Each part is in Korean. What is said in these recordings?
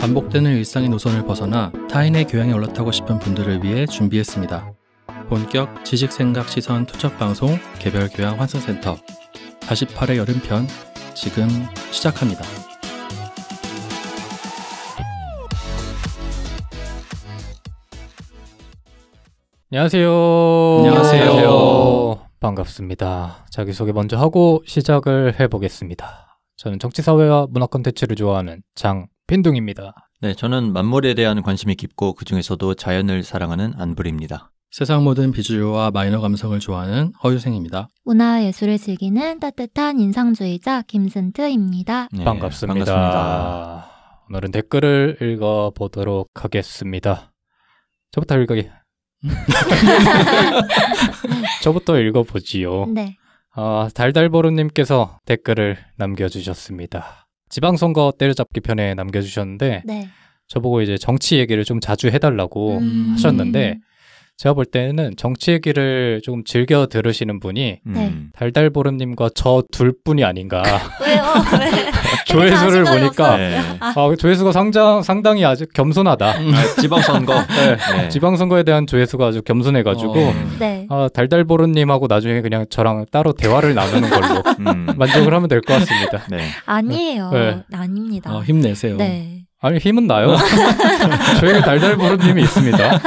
반복되는 일상의 노선을 벗어나 타인의 교양에 올라타고 싶은 분들을 위해 준비했습니다. 본격 지식생각 시선 투척 방송 개별 교양 환승센터 48회 여름편 지금 시작합니다. 안녕하세요. 안녕하세요. 반갑습니다. 자기소개 먼저 하고 시작을 해보겠습니다. 저는 정치사회와 문화 콘텐츠를 좋아하는 장 빈둥입니다. 네, 저는 만물에 대한 관심이 깊고 그중에서도 자연을 사랑하는 안불입니다. 세상 모든 비주류와 마이너 감성을 좋아하는 허유생입니다. 문화 예술을 즐기는 따뜻한 인상주의자 김슨트입니다. 네, 반갑습니다. 반갑습니다. 오늘은 댓글을 읽어 보도록 하겠습니다. 저부터 읽기. 저부터 읽어보지요. 네. 아, 달달보루님께서 댓글을 남겨주셨습니다. 지방선거 때려잡기 편에 남겨주셨는데 네. 저보고 이제 정치 얘기를 좀 자주 해달라고 음. 하셨는데 제가 볼 때는 정치 얘기를 조금 즐겨 들으시는 분이 음. 네. 달달보름님과 저 둘 뿐이 아닌가. 왜요? 왜? 조회수를 보니까 네. 아, 그 조회수가 상장, 상당히 아주 겸손하다. 아, 지방선거. 네. 네. 아, 지방선거에 대한 조회수가 아주 겸손해가지고 어. 네. 아, 달달보름님하고 나중에 그냥 저랑 따로 대화를 나누는 걸로 음. 만족을 하면 될 것 같습니다. 네. 아니에요. 네. 네. 아닙니다. 어, 힘내세요. 네. 아니 힘은 나요. 저희가 달달 부른 힘이 있습니다. 네.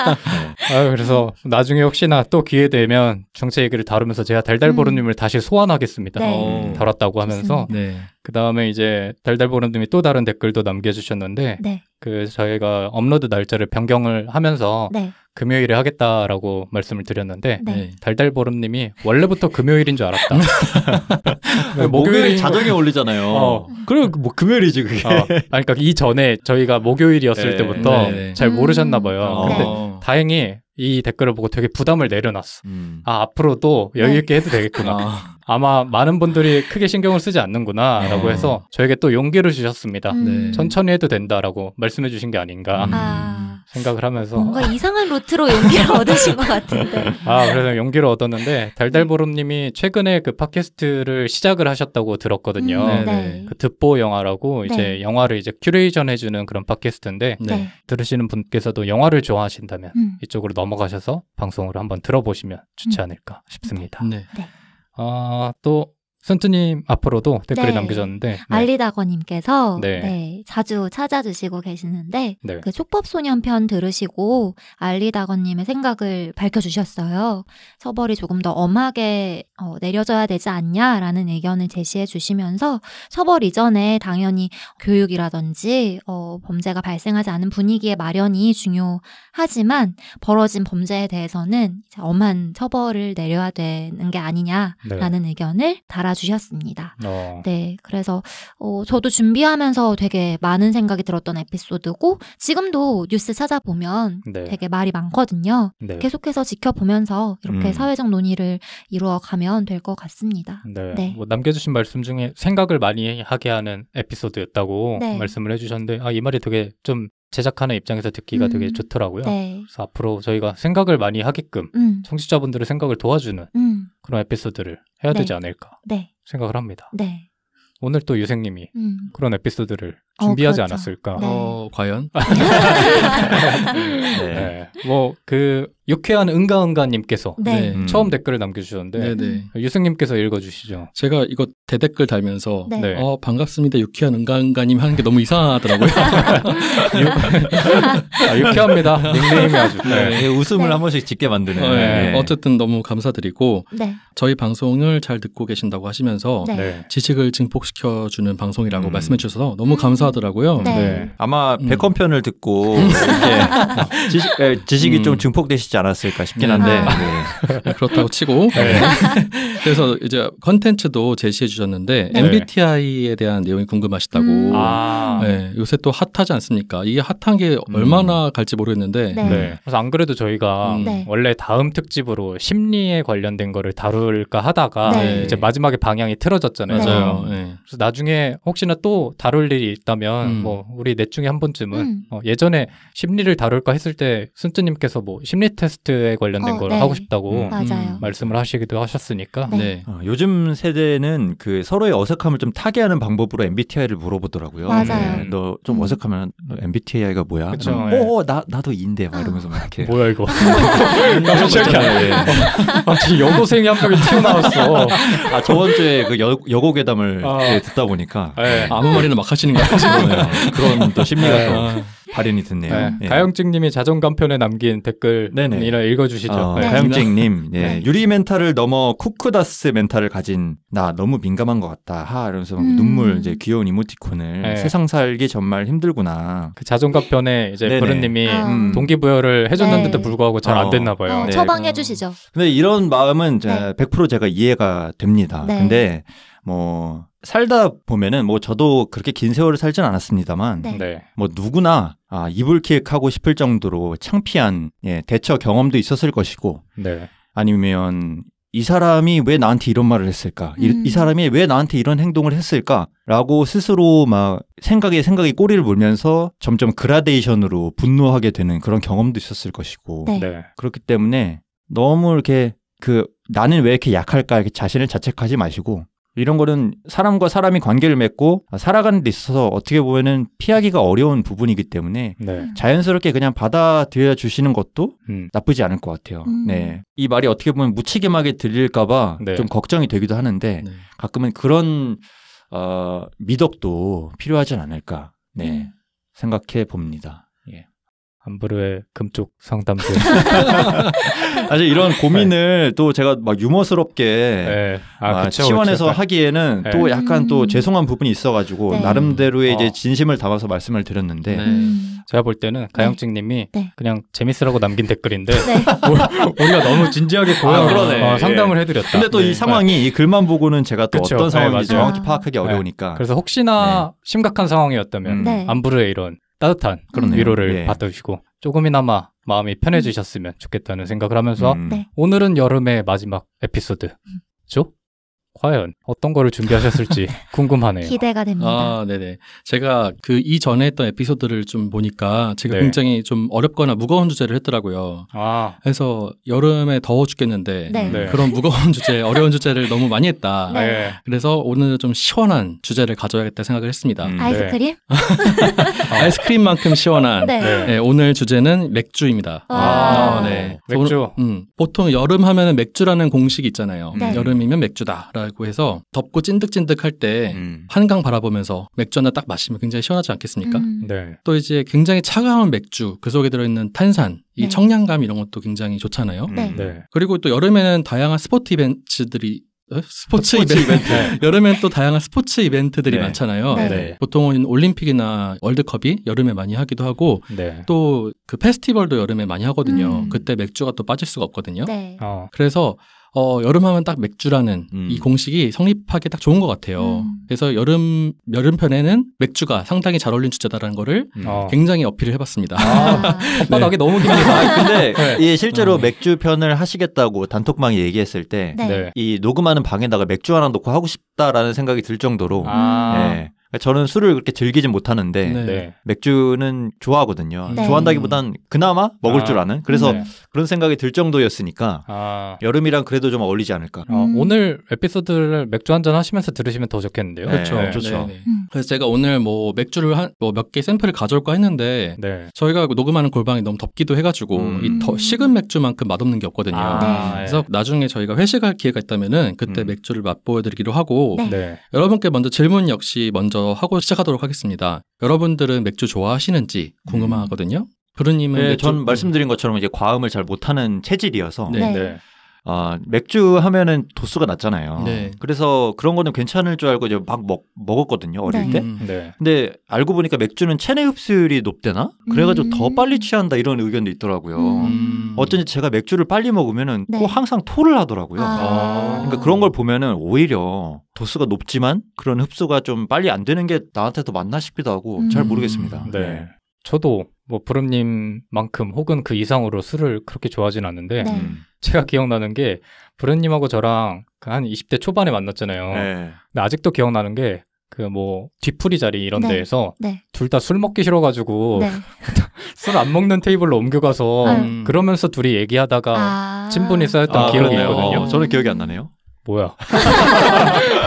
아유, 그래서 나중에 혹시나 또 기회 되면 정체 얘기를 다루면서 제가 달달 보름님을 음. 다시 소환하겠습니다. 네. 오, 어, 음, 다뤘다고 하면서 네. 그 다음에 이제 달달 보름님이 또 다른 댓글도 남겨주셨는데 네. 그 저희가 업로드 날짜를 변경을 하면서 네. 금요일에 하겠다라고 말씀을 드렸는데 네. 네. 달달보름님이 원래부터 금요일인 줄 알았다. 네, 목요일, 자정에 올리잖아요. 어. 그리뭐 금요일이지 그게. 어. 아니, 그러니까 이 전에 저희가 목요일이었을 네. 때부터 네. 네. 잘 음. 모르셨나 봐요. 음. 근데 어. 다행히 이 댓글을 보고 되게 부담을 내려놨어. 음. 아 앞으로도 여유 있게 해도 되겠구나. 아. 아마 많은 분들이 크게 신경을 쓰지 않는구나라고 해서 저에게 또 용기를 주셨습니다. 음. 천천히 해도 된다라고 말씀해 주신 게 아닌가. 아. 음. 생각을 하면서 뭔가 이상한 루트로 용기를 얻으신 것 같은데 아 그래서 용기를 얻었는데 달달보름님이 최근에 그 팟캐스트를 시작을 하셨다고 들었거든요 음, 네. 네. 그 듣보 영화라고 네. 이제 영화를 이제 큐레이션 해주는 그런 팟캐스트인데 네. 네. 들으시는 분께서도 영화를 좋아하신다면 음. 이쪽으로 넘어가셔서 방송으로 한번 들어보시면 좋지 음. 않을까 싶습니다 네. 네. 아, 또 선트님 앞으로도 댓글이 네. 남기셨는데 네. 알리다거님께서 네. 네. 자주 찾아주시고 계시는데 네. 그 촉법소년 편 들으시고 알리다거님의 생각을 밝혀주셨어요. 처벌이 조금 더 엄하게 어, 내려져야 되지 않냐라는 의견을 제시해 주시면서 처벌 이전에 당연히 교육이라든지 어, 범죄가 발생하지 않은 분위기의 마련이 중요하지만 벌어진 범죄에 대해서는 엄한 처벌을 내려야 되는 게 아니냐라는 네. 의견을 달아. 알아주셨습니다. 어. 네, 그래서 어, 저도 준비하면서 되게 많은 생각이 들었던 에피소드고 지금도 뉴스 찾아보면 네. 되게 말이 많거든요. 네. 계속해서 지켜보면서 이렇게 음. 사회적 논의를 이루어가면 될 것 같습니다. 네, 네. 뭐 남겨주신 말씀 중에 생각을 많이 하게 하는 에피소드였다고 네. 말씀을 해주셨는데 아, 이 말이 되게 좀 제작하는 입장에서 듣기가 음, 되게 좋더라고요. 네. 그래서 앞으로 저희가 생각을 많이 하게끔 음. 청취자분들의 생각을 도와주는 음. 그런 에피소드를 해야 네. 되지 않을까 네. 생각을 합니다. 네. 오늘 또 유생님이 음. 그런 에피소드를 어, 준비하지 어, 그렇죠. 않았을까? 네. 어, 과연? 네. 네. 뭐, 그, 유쾌한 은가은가님께서 네. 네. 음. 처음 댓글을 남겨주셨는데, 네, 네. 유승님께서 읽어주시죠. 제가 이거 대댓글 달면서, 어, 반갑습니다. 유쾌한 은가은가님 하는 게 너무 이상하더라고요. 아, 유쾌합니다. 닉네임이 아주. 웃음을 한 번씩 짓게 만드네. 네. 어, 네. 예. 네. 어쨌든 너무 감사드리고, 저희 방송을 잘 듣고 계신다고 하시면서, 지식을 증폭시켜주는 방송이라고 음. 말씀해 주셔서 너무 감사드립니다. 음. 감사하더라고요. 네. 네. 아마 음. 백헌 편을 듣고 예. 이렇게 지식, 예, 지식이 음. 좀 증폭되시지 않았을까 싶긴 한데 음. 네. 네. 그렇다고 치고 네. 그래서 이제 컨텐츠도 제시해 주셨는데 MBTI에 네. 대한 내용이 궁금하시다고 음. 아. 요새 또 핫하지 않습니까? 이게 핫한 게 음. 얼마나 갈지 모르겠는데 그래서 안 그래도 저희가 음. 원래 다음 특집으로 심리에 관련된 거를 다룰까 하다가 이제 마지막에 방향이 틀어졌잖아요. 맞아요. 그래서 나중에 혹시나 또 다룰 일이 있다 있다면 음. 뭐 우리 넷 중에 한 번쯤은 음. 어, 예전에 심리를 다룰까 했을 때 순쯔님께서 뭐 심리 테스트에 관련된 어, 걸 네. 하고 싶다고 음. 음, 말씀을 하시기도 하셨으니까 네. 네. 어, 요즘 세대는 그 서로의 어색함을 좀 타개하는 방법으로 MBTI를 물어보더라고요. 네. 너좀 음. 어색하면 MBTI가 뭐야? 그쵸, 뭐, 네. 어, 나 나도 인데 막 아. 이러면서 막 이렇게 뭐야 이거 깜짝 마치 예. 어, 아, 여고생이 한 명이 튀어나왔어. 아 저번 주에 그 여, 여고 괴담을 아. 듣다 보니까 네. 아무 말이나 막 하시는 거같요 그런 또 심리가 네. 또 발현이 됐네요. 네. 예. 가영증님이 자존감 편에 남긴 댓글 네네. 이런 읽어주시죠. 어, 네. 가영증님 네. 예. 유리 멘탈을 넘어 쿠크다스 멘탈을 가진 나 너무 민감한 것 같다. 하 이러면서 음. 눈물 이제 귀여운 이모티콘을 네. 세상 살기 정말 힘들구나. 그 자존감 편에 이제 버른님이 아. 음. 동기부여를 해줬는데도 네. 불구하고 잘안 어. 됐나 봐요. 어, 네. 처방해 주시죠. 근데 이런 마음은 이100% 제가 이해가 됩니다. 근데 뭐 살다 보면은 뭐 저도 그렇게 긴 세월을 살진 않았습니다만 네. 네. 뭐 누구나 아 이불킥하고 싶을 정도로 창피한 예, 대처 경험도 있었을 것이고 네. 아니면 이 사람이 왜 나한테 이런 말을 했을까? 음. 이, 사람이 왜 나한테 이런 행동을 했을까? 라고 스스로 막 생각에 생각에 꼬리를 물면서 점점 그라데이션으로 분노하게 되는 그런 경험도 있었을 것이고. 네. 네. 그렇기 때문에 너무 이렇게 그 나는 왜 이렇게 약할까 이렇게 자신을 자책하지 마시고 이런 거는 사람과 사람이 관계를 맺고 살아가는 데 있어서 어떻게 보면은 피하기가 어려운 부분이기 때문에 네. 자연스럽게 그냥 받아들여 주시는 것도 음. 나쁘지 않을 것 같아요. 음. 네. 이 말이 어떻게 보면 무책임하게 들릴까봐 네. 좀 걱정이 되기도 하는데 네. 가끔은 그런 어, 미덕도 필요하진 않을까 네. 음. 생각해 봅니다. 안부르의 금쪽 상담소. 사실 이런 고민을 네. 또 제가 막 유머스럽게 네. 아, 그쵸, 시원해서 약간... 하기에는 네. 또 약간 음... 또 죄송한 부분이 있어가지고 네. 나름대로의 어. 이제 진심을 담아서 말씀을 드렸는데 네. 음... 제가 볼 때는 가영증님이 네. 그냥 재밌으라고 남긴 댓글인데 우리가 너무 진지하게 고향 아, 어, 상담을 예. 해드렸다. 근데 또 이 상황이 이 글만 보고는 제가 또 그쵸. 어떤 상황인지 정확히 파악하기 어려우니까 그래서 혹시나 심각한 상황이었다면 음. 안브르의 이런 따뜻한 그런 음, 위로를 예. 받으시고 조금이나마 마음이 편해지셨으면 좋겠다는 생각을 하면서 음. 네. 오늘은 여름의 마지막 에피소드죠. 과연 어떤 거를 준비하셨을지 궁금하네요. 기대가 됩니다. 아, 네네. 제가 그 이전에 했던 에피소드를 좀 보니까 제가 네. 굉장히 좀 어렵거나 무거운 주제를 했더라고요. 아. 그래서 여름에 더워 죽겠는데 네. 음, 네. 그런 무거운 주제, 어려운 주제를 너무 많이 했다. 네. 네. 그래서 오늘 은좀 시원한 주제를 가져야겠다 생각을 했습니다. 음, 아이스크림? 네. 아이스크림만큼 시원한 네. 오늘 주제는 맥주입니다. 아, 네. 맥주. 오 음, 보통 여름 하면 맥주라는 공식이 있잖아요. 여름이면 맥주다라고 달고 해서 덥고 찐득찐득할 때 음. 한강 바라보면서 맥주 하나 딱 마시면 굉장히 시원하지 않겠습니까? 음. 네. 또 이제 굉장히 차가운 맥주 그 속에 들어있는 탄산 이 네. 청량감 이런 것도 굉장히 좋잖아요. 음. 네. 네. 그리고 또 여름에는 다양한 스포츠 이벤트들이 어? 스포츠, 스포츠 이벤트. 이벤트. 네. 여름엔 또 다양한 스포츠 이벤트들이 네. 많잖아요. 네. 네. 보통은 올림픽이나 월드컵이 여름에 많이 하기도 하고 네. 또그 페스티벌도 여름에 많이 하거든요. 음. 그때 맥주가 또 빠질 수가 없거든요. 어. 그래서 어, 여름하면 딱 맥주라는 음. 이 공식이 성립하기 딱 좋은 것 같아요. 음. 그래서 여름 여름 편에는 맥주가 상당히 잘어울린 주제다라는 거를 음. 아. 굉장히 어필을 해봤습니다. 아, 네. 혓바닥이 네. 너무 깁니다. 근데 네. 이 실제로 어. 맥주 편을 하시겠다고 단톡방에 얘기했을 때이 네. 녹음하는 방에다가 맥주 하나 놓고 하고 싶다라는 생각이 들 정도로. 아. 예. 저는 술을 그렇게 즐기진 못하는데 네. 네. 맥주는 좋아하거든요. 네. 좋아한다기보단 그나마 먹을 아, 줄 아는 그래서 네. 그런 생각이 들 정도였으니까 아. 여름이랑 그래도 좀 어울리지 않을까. 음. 어, 오늘 에피소드를 맥주 한 잔 하시면서 들으시면 더 좋겠는데요. 네. 그렇죠, 네, 좋죠. 음. 그래서 제가 오늘 뭐 맥주를 한몇개 뭐 샘플을 가져올까 했는데 저희가 녹음하는 골방이 너무 덥기도 해가지고 음. 이 식은 맥주만큼 맛없는 게 없거든요. 아, 그래서 나중에 저희가 회식할 기회가 있다면은 그때 음. 맥주를 맛보여드리기로 하고 여러분께 먼저 질문 역시 먼저 하고 시작하도록 하겠습니다. 여러분들은 맥주 좋아하시는지 궁금하거든요. 음. 그루님은 네, 맥주... 전 음. 말씀드린 것처럼 이제 과음을 잘 못하는 체질이어서 네. 네. 네. 아, 맥주 하면은 도수가 낮잖아요. 네. 그래서 그런 거는 괜찮을 줄 알고 이제 막 먹, 먹었거든요. 어릴 네. 때. 음, 네. 근데 알고 보니까 맥주는 체내 흡수율이 높대나? 그래가지고 음. 더 빨리 취한다 이런 의견도 있더라고요. 음. 어쩐지 제가 맥주를 빨리 먹으면은 네. 코 항상 토를 하더라고요. 아. 그러니까 그런 걸 보면은 오히려 도수가 높지만 그런 흡수가 좀 빨리 안 되는 게 나한테 더 맞나 싶기도 하고 잘 음. 모르겠습니다. 네. 네. 저도 뭐 부름님만큼 혹은 그 이상으로 술을 그렇게 좋아하진 않는데 네. 음. 제가 기억나는 게 부름님하고 저랑 그한 20대 초반에 만났잖아요. 네. 근데 아직도 기억나는 게 그뭐 뒤풀이 자리 이런 네. 데에서 네. 둘다 술 먹기 싫어가지고 네. 술안 먹는 테이블로 옮겨가서 네. 음. 그러면서 둘이 얘기하다가 아~ 친분이 쌓였던 아, 기억이 그러네요. 있거든요. 저는 기억이 안 나네요. 뭐야?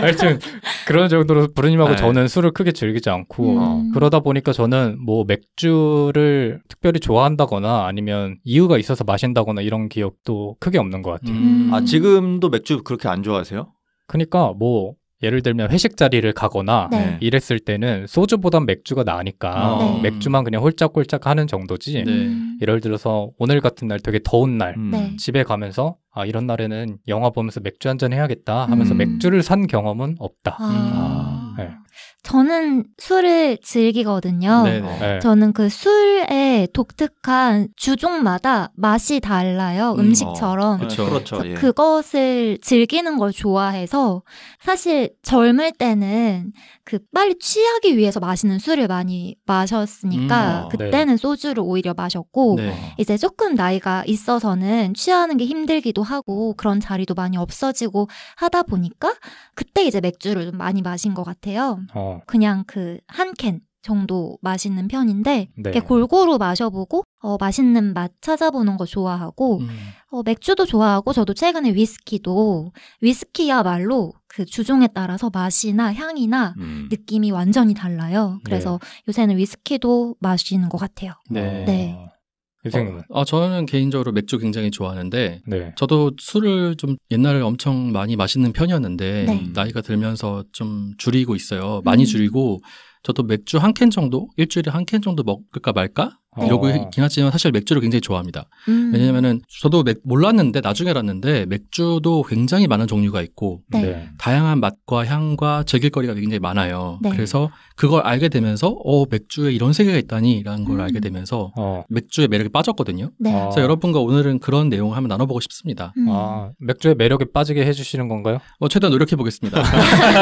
하여튼 그런 정도로 부르님하고 네. 저는 술을 크게 즐기지 않고 음. 그러다 보니까 저는 뭐 맥주를 특별히 좋아한다거나 아니면 이유가 있어서 마신다거나 이런 기억도 크게 없는 것 같아요. 음. 음. 아 지금도 맥주 그렇게 안 좋아하세요? 그러니까 뭐 예를 들면 회식 자리를 가거나 네. 이랬을 때는 소주보단 맥주가 나으니까 어. 네. 맥주만 그냥 홀짝홀짝 하는 정도지 네. 음. 예를 들어서 오늘 같은 날 되게 더운 날 음. 네. 집에 가면서 아 이런 날에는 영화 보면서 맥주 한 잔 해야겠다 하면서 음. 맥주를 산 경험은 없다 아. 아. 저는 술을 즐기거든요. 네네. 네. 어. 네. 저는 그 술의 독특한 주종마다 맛이 달라요. 음, 식처럼 어, 그렇죠. 예. 그것을 즐기는 걸 좋아해서 사실 젊을 때는 그 빨리 취하기 위해서 마시는 술을 많이 마셨으니까 음, 어, 그때는 네. 소주를 오히려 마셨고 네. 이제 조금 나이가 있어서는 취하는 게 힘들기도 하고 그런 자리도 많이 없어지고 하다 보니까 그때 이제 맥주를 좀 많이 마신 것 같아요. 어. 그냥 그 한 캔 정도 마시는 편인데 네. 이렇게 골고루 마셔보고 어, 맛있는 맛 찾아보는 거 좋아하고 음. 어, 맥주도 좋아하고 저도 최근에 위스키도 위스키야말로 그 주종에 따라서 맛이나 향이나 음. 느낌이 완전히 달라요. 네. 그래서 네. 요새는 위스키도 마시는 것 같아요. 네. 네. 선생님은? 어, 어, 저는 개인적으로 맥주 굉장히 좋아하는데 네. 저도 술을 좀 옛날에 엄청 많이 마시는 편이었는데 네. 나이가 들면서 좀 줄이고 있어요. 많이 음. 줄이고 저도 맥주 한 캔 정도 일주일에 한 캔 정도 먹을까 말까 어. 이러고 있긴 하지만 사실 맥주를 굉장히 좋아합니다. 음. 왜냐면은 저도 맥, 몰랐는데 나중에 알았는데 맥주도 굉장히 많은 종류가 있고 네. 네. 다양한 맛과 향과 즐길거리가 굉장히 많아요. 네. 그래서 그걸 알게 되면서 어 맥주에 이런 세계가 있다니라는 걸 음. 알게 되면서 어. 맥주의 매력에 빠졌거든요. 네. 아. 그래서 여러분과 오늘은 그런 내용을 한번 나눠보고 싶습니다. 음. 아, 맥주의 매력에 빠지게 해주시는 건가요? 어, 최대한 노력해 보겠습니다.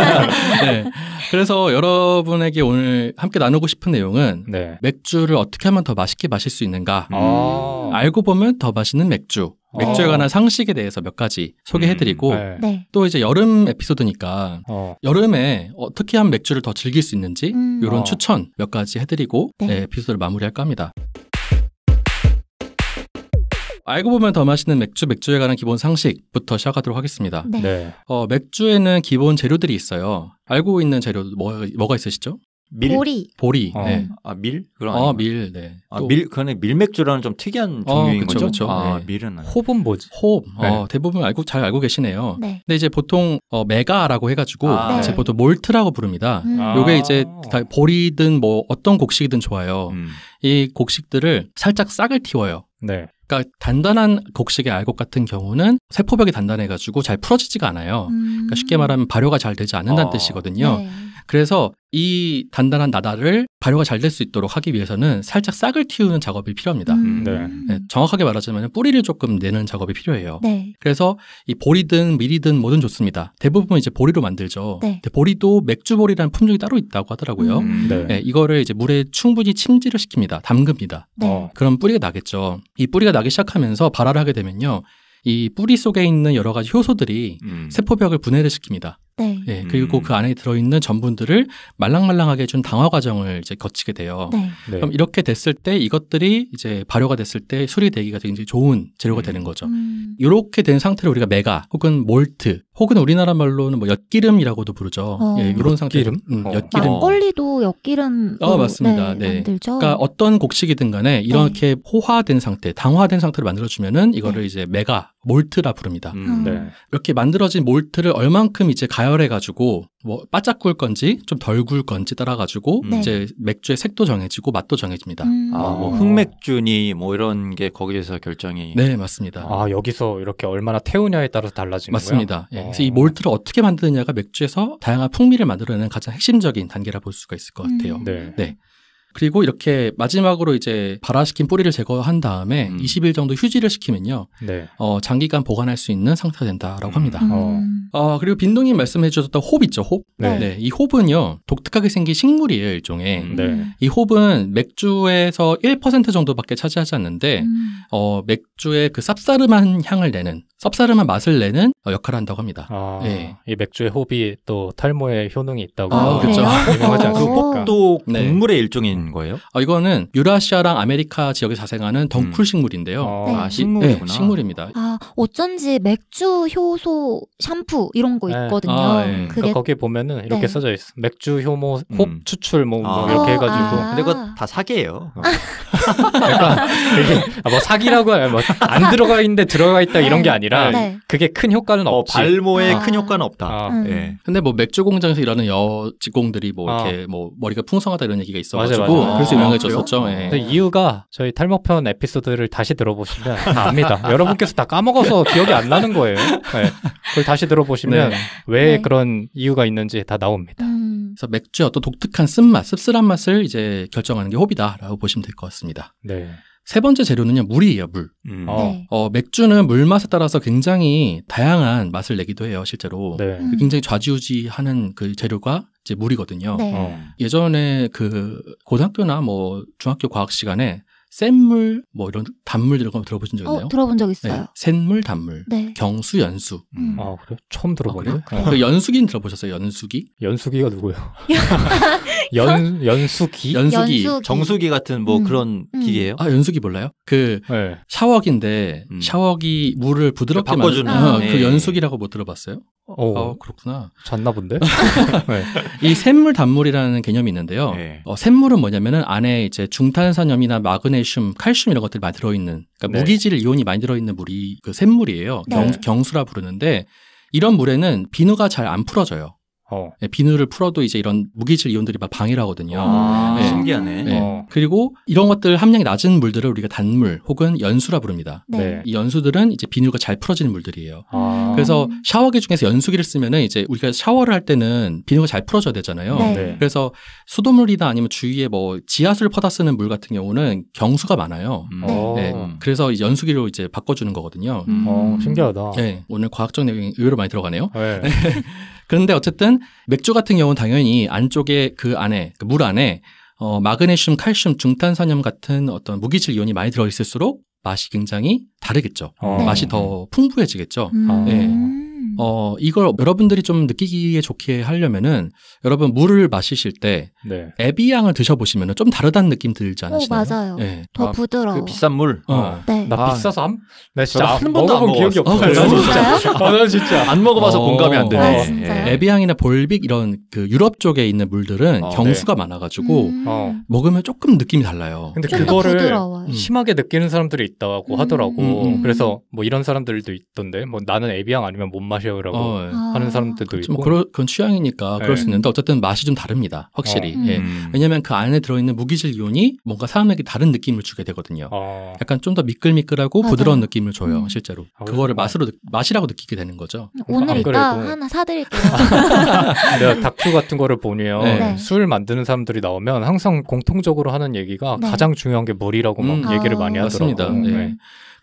네. 그래서 여러분에게 오늘 함께 나누고 싶은 내용은 네. 맥주를 어떻게 하면 더 맛있게 마실 수 있는가? 음. 아. 알고 보면 더 맛있는 맥주. 아. 맥주에 관한 상식에 대해서 몇 가지 소개해드리고 음, 네. 네. 또 이제 여름 에피소드니까 어. 여름에 어떻게 한 맥주를 더 즐길 수 있는지 음. 이런 어. 추천 몇 가지 해드리고 네. 네, 에피소드를 마무리할까 합니다. 알고 보면 더 맛있는 맥주, 맥주에 관한 기본 상식부터 시작하도록 하겠습니다. 네. 네. 어, 맥주에는 기본 재료들이 있어요. 알고 있는 재료 뭐, 뭐가 있으시죠? 밀? 보리. 보리. 어. 네. 아, 밀? 그런 아, 밀. 네. 아, 밀. 그런데 밀맥주라는 좀 특이한 아, 종류인 아, 그쵸, 거죠? 그쵸. 아, 네. 밀은 호흡은 뭐지? 호흡. 어, 네. 어, 대부분 알고 잘 알고 계시네요. 네. 근데 이제 보통 어, 메가라고 해 가지고 아, 네. 이제 보통 몰트라고 부릅니다. 음. 아. 요게 이제 다 보리든 뭐 어떤 곡식이든 좋아요. 음. 이 곡식들을 살짝 싹을 틔워요. 네. 그러니까 단단한 곡식의 알곡 같은 경우는 세포벽이 단단해가지고 잘 풀어지지가 않아요. 음. 그러니까 쉽게 말하면 발효가 잘 되지 않는다는 아. 뜻이거든요. 네. 그래서 이 단단한 나다를 발효가 잘 될 수 있도록 하기 위해서는 살짝 싹을 틔우는 작업이 필요합니다. 음. 음 네. 음. 네, 정확하게 말하자면 뿌리를 조금 내는 작업이 필요해요. 네. 그래서 이 보리든 밀이든 뭐든 좋습니다. 대부분 이제 보리로 만들죠. 네. 보리도 맥주보리라는 품종이 따로 있다고 하더라고요. 음. 음 네. 네, 이거를 이제 물에 충분히 침지를 시킵니다. 담급니다. 어. 그럼 뿌리가 나겠죠. 이 뿌리가 나기 시작하면서 발화를 하게 되면요. 이 뿌리 속에 있는 여러 가지 효소들이 음. 세포벽을 분해를 시킵니다. 네. 예, 그리고 음. 그 안에 들어있는 전분들을 말랑말랑하게 준 당화 과정을 이제 거치게 돼요. 네. 네. 그럼 이렇게 됐을 때 이것들이 이제 발효가 됐을 때 수리되기가 굉장히 좋은 재료가 음. 되는 거죠. 음. 이렇게 된 상태를 우리가 메가 혹은 몰트 혹은 우리나라 말로는 뭐 엿기름이라고도 부르죠. 어. 예, 이런 상태. 엿기름? 음, 어. 엿기름. 막걸리도 아, 엿기름. 어, 아, 맞습니다. 네, 네. 만들죠. 그러니까 어떤 곡식이든 간에 이렇게 네. 호화된 상태, 당화된 상태를 만들어주면은 이거를 네. 이제 메가, 몰트라 부릅니다. 음, 음, 네. 이렇게 만들어진 몰트를 얼만큼 이제 가열해가지고 뭐 바짝 굴 건지 좀 덜 굴 건지 따라가지고 음. 이제 맥주의 색도 정해지고 맛도 정해집니다. 음. 아, 뭐 어. 흑맥주니 뭐 이런 게 거기에서 결정이. 네, 맞습니다. 아, 여기서 이렇게 얼마나 태우냐에 따라서 달라지는 거요 맞습니다. 예. 그래서 이 몰트를 어떻게 만드느냐가 맥주에서 다양한 풍미를 만들어내는 가장 핵심적인 단계라 볼 수가 있을 것 음. 같아요. 음. 네. 네. 그리고 이렇게 마지막으로 이제 발화시킨 뿌리를 제거한 다음에 음. 20일 정도 휴지를 시키면요. 네. 어, 장기간 보관할 수 있는 상태가 된다라고 음. 합니다. 어. 음. 어. 그리고 빈둥님 말씀해 주셨던 홉 있죠, 홉? 네. 네. 이 홉은요, 독특하게 생긴 식물이에요, 일종의. 음. 네. 이 홉은 맥주에서 1% 정도밖에 차지하지 않는데, 음. 어, 맥주의 그 쌉싸름한 향을 내는 쌉싸름한 맛을 내는 어, 역할을 한다고 합니다. 아, 네. 이 맥주의 호비 또탈모의 효능이 있다고 아, 그렇죠. 유명하지 어. 않습니까? 또 곡물의 네. 일종인 거예요? 아, 이거는 유라시아랑 아메리카 지역에 자생하는 덩쿨 음. 식물인데요. 아, 네. 식물이구나. 네, 식물입니다. 아, 어쩐지 맥주 효소 샴푸 이런 거 네. 있거든요. 아, 예. 그게... 그러니까 거기 에 보면은 이렇게 네. 써져 있어. 요 맥주 효모 홉 음. 추출 뭐, 아. 뭐 이렇게 해가지고. 근데 그거 아. 다 사기예요. 어. 약간 이게 아, 뭐 사기라고 하면 뭐안 들어가 있는데 들어가 있다 이런 게 아니에요. 아니라 네. 그게 큰 효과는 어, 없지. 발모에 아. 큰 효과는 없다. 아. 음. 네. 근데 뭐 맥주 공장에서 일하는 여 직공들이 뭐 아. 이렇게 뭐 머리가 풍성하다 이런 얘기가 있어가지고 맞아, 맞아. 그래서 유명해졌었죠. 예. 그 이유가 저희 탈모편 에피소드를 다시 들어보시면 다 압니다. 여러분께서 다 까먹어서 기억이 안 나는 거예요. 네. 그걸 다시 들어보시면 네. 왜 네. 그런 이유가 있는지 다 나옵니다. 음. 그래서 맥주의 어떤 독특한 쓴맛, 씁쓸한 맛을 이제 결정하는 게 호비다라고 보시면 될 것 같습니다. 네. 세 번째 재료는요 물이에요 물. 음. 어, 네. 어, 맥주는 물 맛에 따라서 굉장히 다양한 맛을 내기도 해요 실제로. 네. 음. 그 굉장히 좌지우지하는 그 재료가 이제 물이거든요. 네. 어. 예전에 그 고등학교나 뭐 중학교 과학 시간에 샘물뭐 이런 단물 이런 거 들어보신 적 어, 있나요? 어, 들어본 적 있어요. 네. 센물, 단물, 네. 경수, 연수. 음. 아 그래? 처음 들어보네. 아, 그연수기 어. 그 들어보셨어요? 연수기? 연수기가 누구요? 예연 연수기? 연수기? 연수기, 정수기 같은 뭐 음. 그런 음. 기계예요? 아 연수기 몰라요? 그 네. 샤워기인데 음. 샤워기 물을 부드럽게 바꿔주는 어, 네. 그 연수기라고 못 뭐 들어봤어요? 오, 어, 어, 어, 그렇구나. 잤나 본데? 네. 이 샘물 단물이라는 개념이 있는데요. 네. 어, 샘물은 뭐냐면은 안에 이제 중탄산염이나 마그네슘, 칼슘 이런 것들이 많이 들어있는, 그러니까 네. 무기질 이온이 많이 들어있는 물이 그 샘물이에요. 네. 경, 경수라 부르는데 이런 물에는 비누가 잘 안 풀어져요. 어. 네, 비누를 풀어도 이제 이런 무기질 이온들이 막 방해를 하거든요. 아, 네. 신기하네. 네. 어. 그리고 이런 것들 함량이 낮은 물들을 우리가 단물 혹은 연수라 부릅니다. 네. 네. 이 연수들은 이제 비누가 잘 풀어지는 물들이에요. 아. 그래서 샤워기 중에서 연수기를 쓰면은 이제 우리가 샤워를 할 때는 비누가 잘 풀어져야 되잖아요. 네. 그래서 수돗물이나 아니면 주위에 뭐 지하수를 퍼다 쓰는 물 같은 경우는 경수가 많아요. 음. 어. 그래서 이제 연수기로 이제 바꿔주는 거거든요. 음. 어, 신기하다. 네. 오늘 과학적 내용이 의외로 많이 들어가네요. 그런데 어쨌든 맥주 같은 경우는 당연히 안쪽에 그 안에 그 물 안에 어, 마그네슘, 칼슘, 중탄산염 같은 어떤 무기질 이온이 많이 들어있을수록 맛이 굉장히 다르겠죠. 어. 맛이 네. 더 풍부해지겠죠. 음. 네. 음. 어, 이걸 여러분들이 좀 느끼기에 좋게 하려면은 여러분 물을 마시실 때 네. 에비양을 드셔보시면은 좀 다르다는 느낌 들지 않으시나요? 오, 맞아요. 네. 더 아, 부드러워. 그 비싼 물. 어. 어. 네. 나 아, 비싸서 안, 네, 나 진짜 한 번도 본 기억이 없어. 아, 진짜. 아, 진짜 안 먹어봐서 어. 공감이 안 되네. 에비양이나 아, 예. 볼빅 이런 그 유럽 쪽에 있는 물들은 아, 경수가 네. 많아가지고 음. 어. 먹으면 조금 느낌이 달라요. 근데 그거를 심하게 느끼는 사람들이 있다고 하더라고. 음, 음, 그래서 뭐 이런 사람들도 있던데 뭐 나는 에비양 아니면 못 마시. 마셔요라고 어, 예. 하는 사람들도 그 있고. 그러, 그건 취향이니까 예. 그럴 수 있는데 어쨌든 맛이 좀 다릅니다. 확실히. 어. 예. 음. 왜냐하면 그 안에 들어있는 무기질 이온이 뭔가 사람에게 다른 느낌을 주게 되거든요. 어. 약간 좀 더 미끌미끌하고 맞아요. 부드러운 느낌을 줘요. 음. 실제로. 아, 그거를 맛으로 맛이라고 느끼게 되는 거죠. 음, 오늘 이따 하나 사드릴게요. 내가 다큐 같은 거를 보니요. 네. 네. 술 만드는 사람들이 나오면 항상 공통적으로 하는 얘기가 네. 가장 중요한 게 물이라고 막 음. 얘기를 많이 아. 하더라고요. 맞습니다. 네. 네.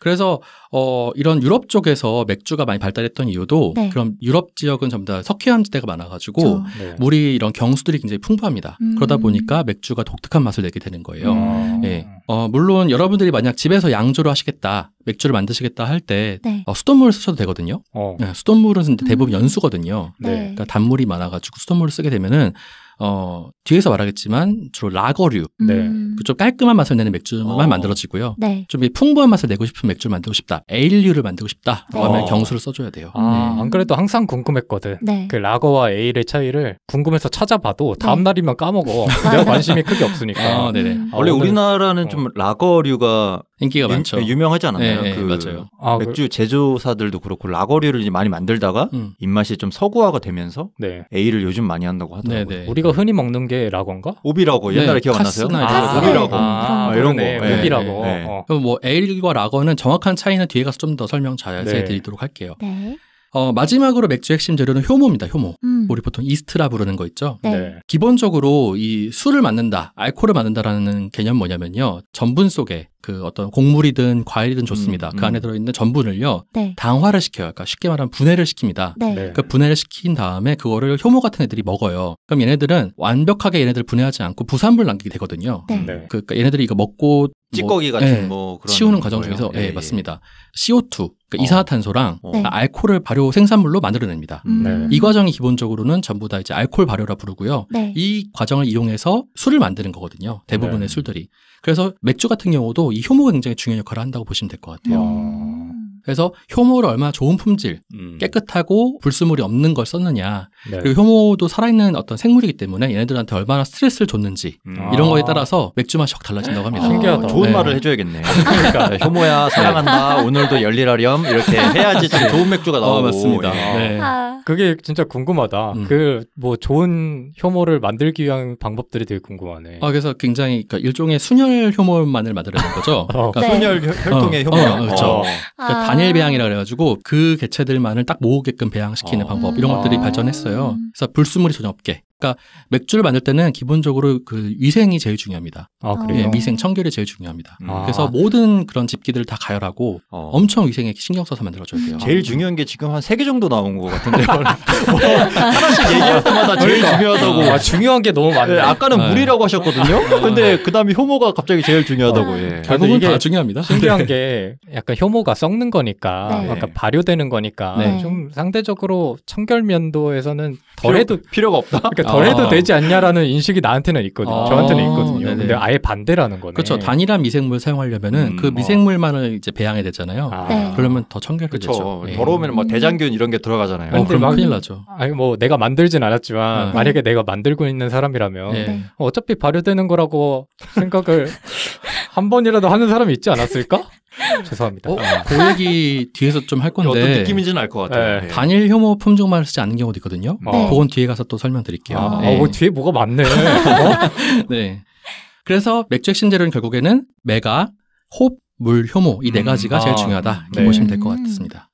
그래서 어 이런 유럽 쪽에서 맥주가 많이 발달했던 이유도 네. 그럼 유럽 지역은 전부 다 석회암 지대가 많아가지고 그렇죠. 네. 물이 이런 경수들이 굉장히 풍부합니다. 음. 그러다 보니까 맥주가 독특한 맛을 내게 되는 거예요. 음. 예. 어 물론 여러분들이 만약 집에서 양조를 하시겠다, 맥주를 만드시겠다 할때 네. 어, 수돗물을 쓰셔도 되거든요. 어. 예, 수돗물은 대부분 음. 연수거든요. 네. 그러니까 단물이 많아가지고 수돗물을 쓰게 되면은 어, 뒤에서 말하겠지만 주로 라거류, 네. 음. 그좀 깔끔한 맛을 내는 맥주만 어. 만들어지고요. 네. 좀 풍부한 맛을 내고 싶은 맥주를 만들고 싶다, 에일류를 만들고 싶다 네. 그러면 어. 경수를 써줘야 돼요. 아, 네. 안 그래도 항상 궁금했거든. 네. 그 라거와 에일의 차이를 궁금해서 찾아봐도 네. 다음 날이면 까먹어. 내가 관심이 크게 없으니까. 아, 네네. 음. 아, 원래 우리나라는 좀 어. 라거류가 인기가 유, 많죠. 유명하지 않았나요? 네, 네, 그 맞아요. 아, 그- 맥주 제조사들도 그렇고 라거리를 많이 만들다가 음. 입맛이 좀 서구화가 되면서 네. A를 요즘 많이 한다고 네, 하더라고요. 네네. 우리가 흔히 먹는 게 라거인가? 오비라거 네, 옛날에 기억 안 나세요? 아, 오비라거 아, 아, 아, 이런 그네 오비라거. 어. 그럼 뭐 A과 라거는 정확한 차이는 뒤에 가서 좀 더 설명 자세 드리도록 할게요. 어, 마지막으로 맥주 핵심 재료는 효모입니다. 효모. 음. 우리 보통 이스트라 부르는 거 있죠. 네. 기본적으로 이 술을 만든다, 알코올을 만든다라는 개념 뭐냐면요. 전분 속에 그 어떤 곡물이든 과일이든 좋습니다. 음, 그 음. 그 안에 들어있는 전분을요 네. 당화를 시켜요. 그러니까 쉽게 말하면 분해를 시킵니다. 네. 네. 그 분해를 시킨 다음에 그거를 효모 같은 애들이 먹어요. 그럼 얘네들은 완벽하게 얘네들 분해하지 않고 부산물 남기게 되거든요. 네. 네. 그 그러니까 얘네들이 이거 먹고 뭐 찌꺼기 뭐, 같은 예, 뭐 그런 치우는 과정 거예요? 중에서 예, 예, 예. 맞습니다. CO2 그러니까 어. 이산화탄소랑 어. 그러니까 알코올을 발효 생산물로 만들어냅니다. 음. 네. 이 과정이 기본적으로는 전부 다 이제 알코올 발효라 부르고요. 이 과정을 이용해서 술을 만드는 거거든요. 대부분의 술들이. 그래서 맥주 같은 경우도 이 효모가 굉장히 중요한 역할을 한다고 보시면 될 것 같아요. 음. 그래서 효모를 얼마나 좋은 품질, 음. 깨끗하고 불순물이 없는 걸 썼느냐 네. 그리고 효모도 살아있는 어떤 생물이기 때문에 얘네들한테 얼마나 스트레스를 줬는지 음. 이런 거에 아. 따라서 맥주 맛이 확 달라진다고 합니다. 신기하다. 좋은 네. 말을 해줘야겠네 그러니까 네, 효모야 사랑한다. 오늘도 열일하렴 이렇게 해야지 지 좋은 맥주가 나오고. 어, 맞습니다. 예. 네. 아. 그게 진짜 궁금하다. 음. 그뭐 좋은 효모를 만들기 위한 방법들이 되게 궁금하네. 아 그래서 굉장히 그러니까 일종의 순혈 효모만을 만들어낸 거죠. 어, 그러니까 네. 순혈 혈통의 어, 효모. 어, 그렇죠. 어. 그러니까 단일 배양이라 그래가지고 그 개체들만을 딱 모으게끔 배양시키는 아. 방법 이런 것들이 발전했어요. 있어요. 음. 그래서 불순물이 전혀 없게 그러니까 맥주를 만들 때는 기본적으로 그 위생이 제일 중요합니다. 아, 어. 그래요? 예, 위생 청결이 제일 중요합니다. 아. 그래서 모든 그런 집기들을 다 가열하고 어. 엄청 위생에 신경 써서 만들어줘야 돼요. 제일 아. 중요한 게 지금 한 세 개 정도 나온 것 같은데 뭐, 하나씩 얘기할 때마다 제일 그러니까. 중요하다고. 아, 중요한 게 너무 많네. 예, 아까는 네. 물이라고 하셨거든요. 네. 근데 그 다음에 효모가 갑자기 제일 중요하다고. 예. 결국은 다 중요합니다. 신기한 네. 게 약간 효모가 썩는 거니까 네. 약간 발효되는 거니까 네. 좀 상대적으로 청결 면도에서는 덜해도 필요, 가 없다. 그러니까 그러니까 덜 아. 해도 되지 않냐라는 인식이 나한테는 있거든요. 아. 저한테는 있거든요. 네네. 근데 아예 반대라는 거네. 그렇죠. 단일한 미생물 사용하려면은 음, 그 어. 미생물만을 이제 배양해야 되잖아요. 아. 네. 그러면 더 청결해지죠. 그렇죠. 예. 더러우면 뭐 대장균 이런 게 들어가잖아요. 어, 그럼 큰일 나죠. 아니 뭐 내가 만들진 않았지만 네. 만약에 내가 만들고 있는 사람이라면 네. 네. 어, 어차피 발효되는 거라고 생각을 한 번이라도 하는 사람이 있지 않았을까? 죄송합니다. 어, 네. 그 얘기 뒤에서 좀 할 건데 어떤 느낌인지는 알 것 같아요. 네. 네. 단일 혐오 품종만 쓰지 않는 경우도 있거든요. 어. 네. 그건 뒤에 가서 또 설명드릴게요. 아, 네. 어, 뭐 뒤에 뭐가 많네. 어? 네. 그래서 맥주 핵심 재료는 결국에는 메가, 홉, 물, 효모 이네 음. 가지가 음, 제일 아, 중요하다 이렇게 네. 보시면 될 것 같습니다.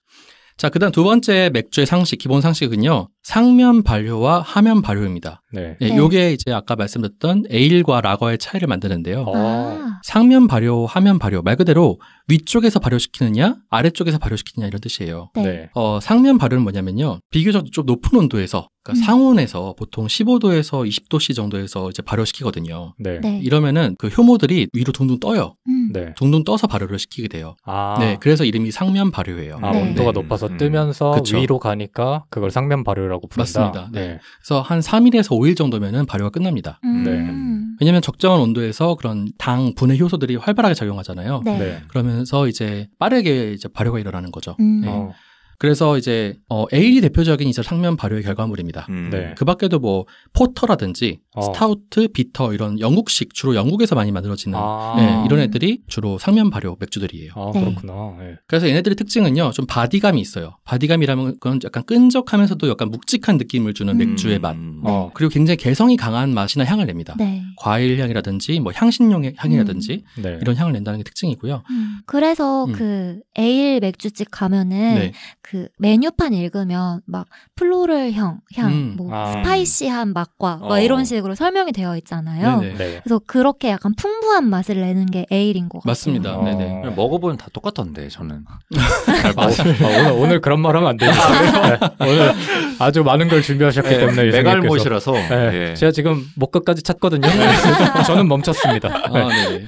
자, 그다음 두 번째 맥주의 상식, 기본 상식은요. 상면 발효와 하면 발효입니다. 네. 예, 네. 요게 이제 아까 말씀드렸던 에일과 라거의 차이를 만드는데요. 아. 상면 발효, 하면 발효 말 그대로 위쪽에서 발효시키느냐, 아래쪽에서 발효시키느냐 이런 뜻이에요. 네. 네. 어, 상면 발효는 뭐냐면요. 비교적 좀 높은 온도에서 그러니까 음. 상온에서 보통 15도에서 20도씨 정도에서 이제 발효시키거든요. 네. 네. 이러면은 그 효모들이 위로 둥둥 떠요. 음. 네. 둥둥 떠서 발효를 시키게 돼요. 아. 네. 그래서 이름이 상면 발효예요. 아, 네. 온도가 높아서 음. 뜨면서 음. 위로 가니까 그걸 상면 발효라고 발효라고 부른다. 맞습니다. 네. 네. 그래서 한 3일에서 5일 정도면은 발효가 끝납니다. 음. 네. 왜냐하면 적정한 온도에서 그런 당 분해 효소들이 활발하게 작용하잖아요. 네. 네. 그러면서 이제 빠르게 이제 발효가 일어나는 거죠. 음. 네. 어. 그래서 이제 어, 에일이 대표적인 이제 상면 발효의 결과물입니다. 음. 네. 그 밖에도 뭐 포터라든지 어. 스타우트, 비터 이런 영국식 주로 영국에서 많이 만들어지는 아. 네, 이런 애들이 주로 상면 발효 맥주들이에요. 아, 네. 그렇구나. 네. 그래서 얘네들의 특징은요, 좀 바디감이 있어요. 바디감이라면 그건 약간 끈적하면서도 약간 묵직한 느낌을 주는 음. 맥주의 맛. 음. 어. 네. 그리고 굉장히 개성이 강한 맛이나 향을 냅니다. 네. 과일 향이라든지 뭐 향신용 향이라든지 음. 이런 향을 낸다는 게 특징이고요. 음. 그래서 그 에일 맥주집 가면은 그 메뉴판 읽으면 막 플로럴 향, 향, 음, 뭐 아. 스파이시한 맛과 어. 이런 식으로 설명이 되어 있잖아요. 네네. 그래서 그렇게 약간 풍부한 맛을 내는 게 에일인 것 같아요. 맞습니다. 어. 네 먹어보면 다 똑같던데 저는. 맛을... 어, 어, 오늘 오늘 그런 말하면 안 되죠. 아, 네, 오늘 아주 많은 걸 준비하셨기 네, 때문에 메갈못이라서 네, 예. 제가 지금 목 끝까지 찼거든요. 네. 저는 멈췄습니다. 아, 네.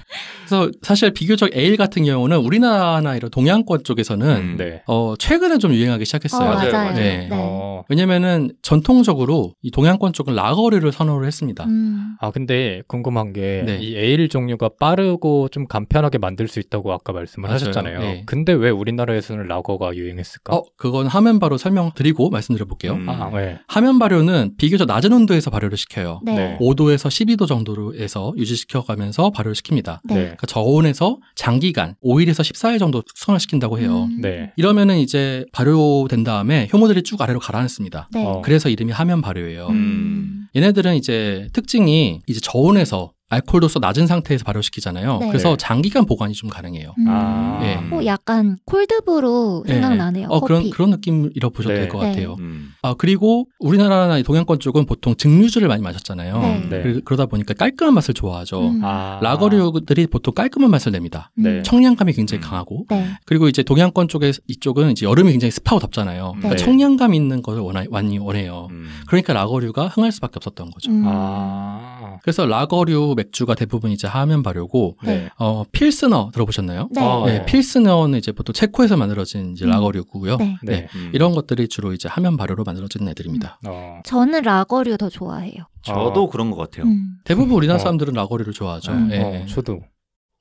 그래서 사실 비교적 에일 같은 경우는 우리나라나 이런 동양권 쪽에서는 음, 네. 어, 최근에 좀 유행하기 시작했어요. 어, 맞아요. 맞아요. 네. 네. 어. 왜냐면은 전통적으로 이 동양권 쪽은 라거류를 선호를 했습니다. 음. 아 근데 궁금한 게이 네. 에일 종류가 빠르고 좀 간편하게 만들 수 있다고 아까 말씀을 맞아요. 하셨잖아요. 네. 근데 왜 우리나라에서는 라거가 유행했을까? 어, 그건 하면 바로 설명드리고 말씀드려 볼게요. 음. 아, 네. 하면 발효는 비교적 낮은 온도에서 발효를 시켜요. 네. 5도에서 12도 정도로에서 유지시켜 가면서 발효를 시킵니다. 네. 그러니까 저온에서 장기간 5일에서 14일 정도 숙성을 시킨다고 해요. 음. 네. 이러면은 이제 발효된 다음에 효모들이 쭉 아래로 가라앉습니다. 네. 어. 그래서 이름이 하면 발효예요. 음. 얘네들은 이제 특징이 이제 저온에서 알코올도서 낮은 상태에서 발효시키잖아요. 네. 그래서 장기간 보관이 좀 가능해요. 음. 아. 네. 예. 오, 어, 약간 콜드브루 생각나네요. 네. 어, 그런 그런 느낌이라 보셔도 네. 될것 네. 같아요. 음. 아 그리고 우리나라나 동양권 쪽은 보통 증류주를 많이 마셨잖아요. 네. 그러다 보니까 깔끔한 맛을 좋아하죠. 음. 아. 라거류들이 보통 깔끔한 맛을 냅니다. 음. 청량감이 굉장히 음. 강하고 그리고 이제 동양권 쪽에 이쪽은 이제 여름이 굉장히 습하고 덥잖아요. 음. 그러니까 청량감 있는 것을 원하, 많이 원해요. 그러니까 라거류가 흥할 수밖에 없었던 거죠. 아. 그래서 라거류 맥주가 대부분 이제 하면 발효고 네. 어 필스너 들어보셨나요? 네. 아, 네, 네. 필스너는 이제 보통 체코에서 만들어진 이제 음. 라거류고요. 네. 네. 네. 음. 이런 것들이 주로 이제 하면 발효로 만들어진 애들입니다. 음. 어. 저는 라거류 더 좋아해요. 저도 어. 그런 것 같아요. 음. 대부분 우리나라 어. 사람들은 어. 라거류를 좋아하죠. 음. 네. 저도.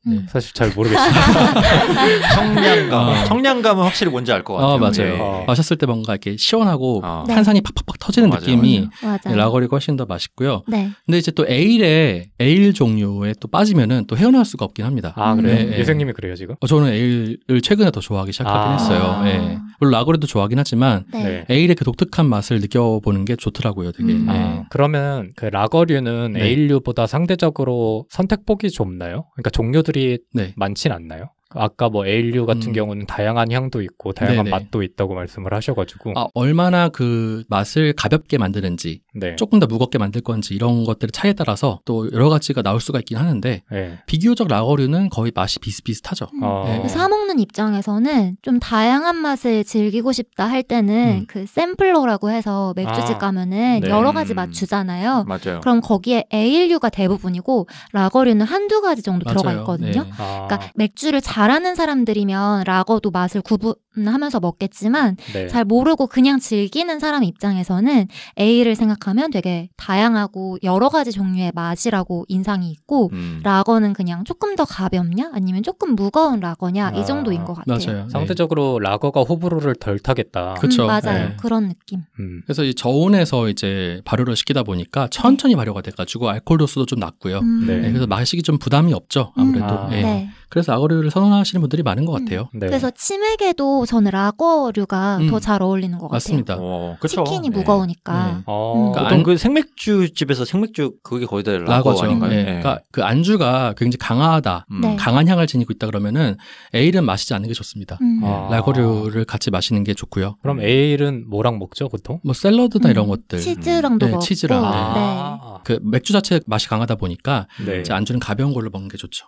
네, 음. 사실 잘 모르겠어요. 청량감. 어. 청량감은 확실히 뭔지 알것 어, 같아요. 어, 맞아요. 예. 어. 마셨을 때 뭔가 이렇게 시원하고 어. 네. 탄산이 팍팍팍 터지는 맞아요, 느낌이 맞아요. 네, 라거리가 훨씬 더 맛있고요. 네. 근데 이제 또 에일에 에일 종류에 또 빠지면은 또 헤어나올 수가 없긴 합니다. 아 그래요? 네, 네. 예생님이 그래요 지금? 어, 저는 에일을 최근에 더 좋아하기 시작하긴 아. 했어요. 네. 물론 라거리도 좋아하긴 하지만 네. 에일의 그 독특한 맛을 느껴보는 게 좋더라고요, 되게. 음. 아, 그러면 그 라거류는 에일류보다 상대적으로 선택폭이 좁나요? 그러니까 종류들 선들이 네. 많진 않나요? 아까 뭐 에일류 같은 음. 경우는 다양한 향도 있고 다양한 네네. 맛도 있다고 말씀을 하셔가지고 아, 얼마나 그 맛을 가볍게 만드는지 네. 조금 더 무겁게 만들 건지 이런 것들의 차이에 따라서 또 여러 가지가 나올 수가 있긴 하는데 네. 비교적 라거류는 거의 맛이 비슷비슷하죠. 음. 어. 네, 사 먹는 입장에서는 좀 다양한 맛을 즐기고 싶다 할 때는 음. 그 샘플러라고 해서 맥주집 아. 가면은 네. 여러 가지 맛 주잖아요. 음. 맞아요. 그럼 거기에 에일류가 대부분이고 라거류는 한두 가지 정도 맞아요. 들어가 있거든요. 네. 아. 그러니까 맥주를 잘 잘하는 사람들이면 라거도 맛을 구분하면서 먹겠지만 네. 잘 모르고 그냥 즐기는 사람 입장에서는 에이를 생각하면 되게 다양하고 여러 가지 종류의 맛이라고 인상이 있고 음. 라거는 그냥 조금 더 가볍냐 아니면 조금 무거운 라거냐 아, 이 정도인 것 같아요. 맞아요. 네. 상대적으로 네. 라거가 호불호를 덜 타겠다. 음, 그쵸. 음, 맞아요. 네. 그런 느낌. 음. 그래서 이 저온에서 이제 발효를 시키다 보니까 천천히 발효가 돼가지고 알코올 도수도 좀 낮고요. 음. 네. 네, 그래서 마시기 좀 부담이 없죠. 아무래도. 아. 네. 그래서 악어류를 선호하시는 분들이 많은 것 음. 같아요. 음. 네. 그래서 치맥에도 저는 악어류가 음. 더잘 어울리는 것 맞습니다. 같아요. 오, 그쵸? 치킨이 네. 무거우니까. 네. 아, 음. 그러니까 보통 그 생맥주 집에서 생맥주 그게 거의 다 라거 죠 아닌가요? 네. 네. 그러니까 그 안주가 굉장히 강하다, 음. 네. 강한 향을 지니고 있다 그러면은 에일은 마시지 않는 게 좋습니다. 음. 아. 라거류를 같이 마시는 게 좋고요. 그럼 에일은 뭐랑 먹죠 보통? 뭐 샐러드나 이런 것들. 치즈랑도 네, 먹고. 치즈랑. 아. 그 맥주 자체 맛이 강하다 보니까 안주는 가벼운 걸로 먹는 게 좋죠.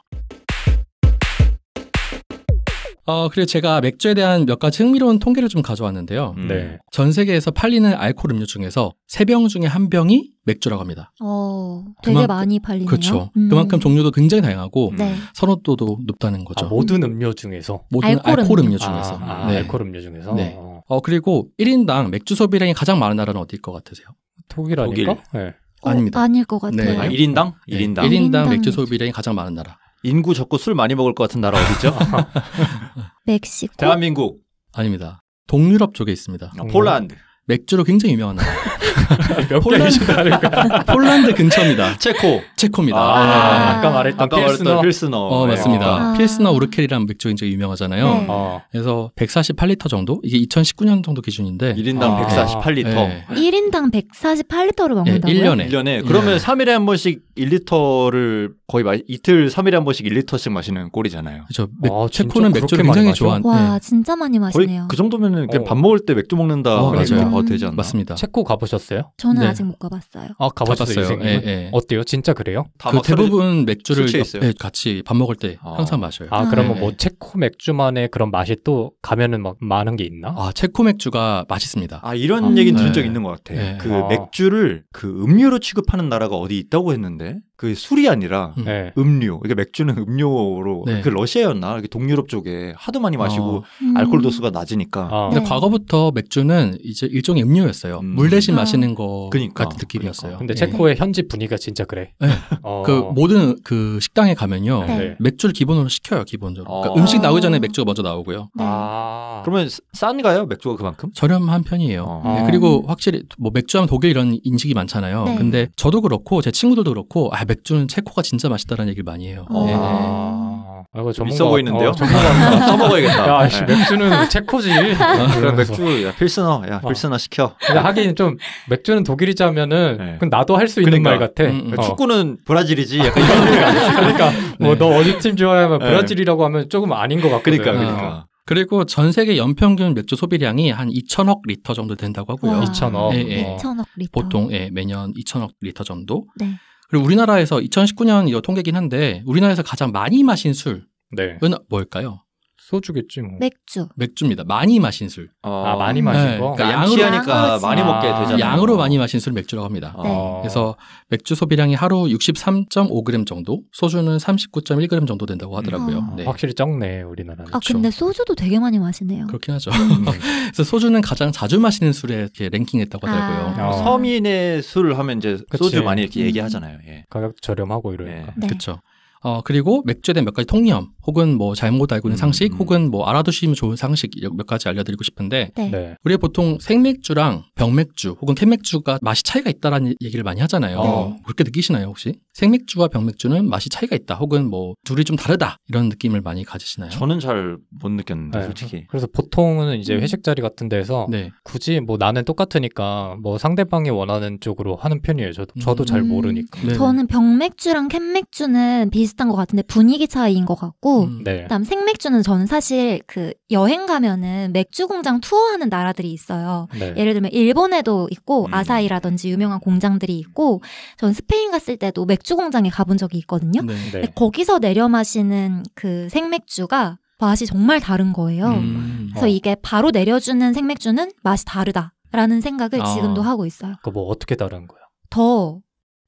어, 그리고 제가 맥주에 대한 몇 가지 흥미로운 통계를 좀 가져왔는데요. 음. 네. 전 세계에서 팔리는 알코올 음료 중에서 세 병 중에 한 병이 맥주라고 합니다. 어, 되게 그만큼, 많이 팔리네요. 그렇죠. 음. 그만큼 종류도 굉장히 다양하고 네. 선호도도 높다는 거죠. 아, 모든 음료 중에서 모든 알코올, 알코올 음료. 음료, 중에서 아, 아, 네. 알코올 음료 중에서. 네. 어, 어 그리고 1인당 맥주 소비량이 가장 많은 나라는 어디일 것 같으세요? 독일 아닐까? 독일. 네. 어, 아닙니다. 아닐 것 네. 같아요. 아, 네. 아, 1인당? 1인당. 1인당, 1인당 맥주 소비량이 가장 많은 나라. 인구 적고 술 많이 먹을 것 같은 나라 어디죠? 멕시코. 대한민국. 아닙니다. 동유럽 쪽에 있습니다. 아, 폴란드. 맥주로 굉장히 유명한 나라. 폴란드, 폴란드 근처입니다. 체코. 체코입니다. 아, 아 네. 까 말했던 아까 필스너. 필스너. 어, 맞습니다. 아. 필스너 우르켈이라는 맥주 굉장히 유명하잖아요. 네. 어. 그래서 148리터 정도? 이게 2019년 정도 기준인데. 1인당 아. 148리터. 네. 1인당 148리터를 먹는다고요? 네, 1년에. 1년에. 그러면 네. 3일에 한 번씩 1리터를 거의 마, 이틀, 3일에 한 번씩 1리터씩 마시는 꼴이잖아요. 그렇죠. 아, 맥, 아, 체코는 맥주를 굉장히 좋아하는. 와, 네. 진짜 많이 마시네요. 거의 그 정도면은 어. 밥 먹을 때 맥주 먹는다. 어, 맞아요. 가도 되지 않나? 맞습니다. 체코 가보셨어요? 저는 네. 아직 못 가봤어요. 아 가보셨어요? 예, 예. 어때요? 진짜 그래요? 그 대부분 맥주를 옆 예, 같이 밥 먹을 때 아. 항상 마셔요. 아, 그러면 예. 뭐 체코 맥주만의 그런 맛이 또 가면은 막 많은 게 있나? 아 체코 맥주가 맛있습니다. 아 이런 아. 얘기는 들은 네. 적 있는 것 같아. 네. 그 아. 맥주를 그 음료로 취급하는 나라가 어디 있다고 했는데 그 술이 아니라 음. 네. 음료. 그러니까 맥주는 음료로 네. 그 러시아였나 동유럽 쪽에 하도 많이 마시고 어. 음. 알코올 도수가 낮으니까. 아. 네. 근데 네. 과거부터 맥주는 이제 일종의 음료였어요. 음. 물 대신 아. 마시는 거 그러니까. 같은 느낌이었어요. 그러니까. 근데 네. 체코의 현지 분위기가 진짜 그래. 네. 어. 그 모든 그 식당에 가면요 맥주를 기본으로 시켜요 기본적으로. 그러니까 아. 음식 나오기 전에 맥주가 먼저 나오고요. 아. 음. 그러면 싼가요 맥주가 그만큼? 저렴한 편이에요. 아. 그리고 확실히 뭐 맥주하면 독일 이런 인식이 많잖아요. 근데 저도 그렇고 제 친구들도 그렇고 아 맥주는 체코가 진짜 맛있다라는 얘기를 많이 해요. 아, 네. 아 전문가, 있어 보이는데요? 어, 전문가 써먹어야겠다. 야, 씨, 네. 맥주는 체코지. 그래, 맥주, 야, 필스너, 야, 어. 필스너 시켜. 근데 하긴 좀 맥주는 독일이자면은 네. 나도 할 수 있는 그러니까, 말 같아. 음, 음. 그러니까 어. 축구는 브라질이지. 약간 이런 그러니까, 그러니까 뭐 네. 뭐너 어디 팀 좋아하면 네. 브라질이라고 하면 조금 아닌 것 같거든. 그러니까, 음. 그러니까. 그리고 전 세계 연평균 맥주 소비량이 한 2천억 리터 정도 된다고 하고요. 2천억. 예, 예. 2천억 리터. 보통 예, 매년 2천억 리터 정도. 네. 그리고 우리나라에서 2019년 통계긴 한데 우리나라에서 가장 많이 마신 술은 네. 뭘까요? 소주겠지 뭐. 맥주. 맥주입니다. 많이 마신 술. 아, 아 많이 음. 마신 네. 거. 그러니까 양으로 하니까 아, 많이 먹게 아. 되잖아요. 양으로 많이 마신 술 맥주라고 합니다. 네. 그래서 맥주 소비량이 하루 63.5g 정도, 소주는 39.1g 정도 된다고 하더라고요. 음. 네. 확실히 적네 우리나라는. 아 근데 그렇죠. 소주도 되게 많이 마시네요. 그렇긴 하죠. 음. 그래서 소주는 가장 자주 마시는 술에 이렇게 랭킹했다고 하더라고요. 아. 어. 뭐 서민의 술 하면 이제 소주 그 많이 이렇게 음. 얘기하잖아요. 예. 가격 저렴하고 이러니까. 네. 그렇죠. 어, 그리고 맥주에 대한 몇 가지 통념, 혹은 뭐 잘못 알고 있는 음, 상식, 음. 혹은 뭐 알아두시면 좋은 상식 몇 가지 알려드리고 싶은데, 네. 네. 우리 보통 생맥주랑 병맥주, 혹은 캔맥주가 맛이 차이가 있다라는 얘기를 많이 하잖아요. 어. 그렇게 느끼시나요, 혹시? 생맥주와 병맥주는 맛이 차이가 있다, 혹은 뭐 둘이 좀 다르다, 이런 느낌을 많이 가지시나요? 저는 잘 못 느꼈는데, 네. 솔직히. 그래서 보통은 이제 음. 회식 자리 같은 데서 네. 굳이 뭐 나는 똑같으니까 뭐 상대방이 원하는 쪽으로 하는 편이에요. 저도, 저도 음. 잘 모르니까. 네. 저는 병맥주랑 캔맥주는 비슷 비슷한 것 같은데 분위기 차이인 것 같고 음, 네. 그다음 생맥주는 저는 사실 그 여행 가면은 맥주 공장 투어하는 나라들이 있어요. 네. 예를 들면 일본에도 있고 음. 아사히라든지 유명한 공장들이 있고 전 스페인 갔을 때도 맥주 공장에 가본 적이 있거든요. 네. 네. 거기서 내려 마시는 그 생맥주가 맛이 정말 다른 거예요. 음, 그래서 어. 이게 바로 내려주는 생맥주는 맛이 다르다라는 생각을 아, 지금도 하고 있어요. 그 뭐 어떻게 다른 거야? 더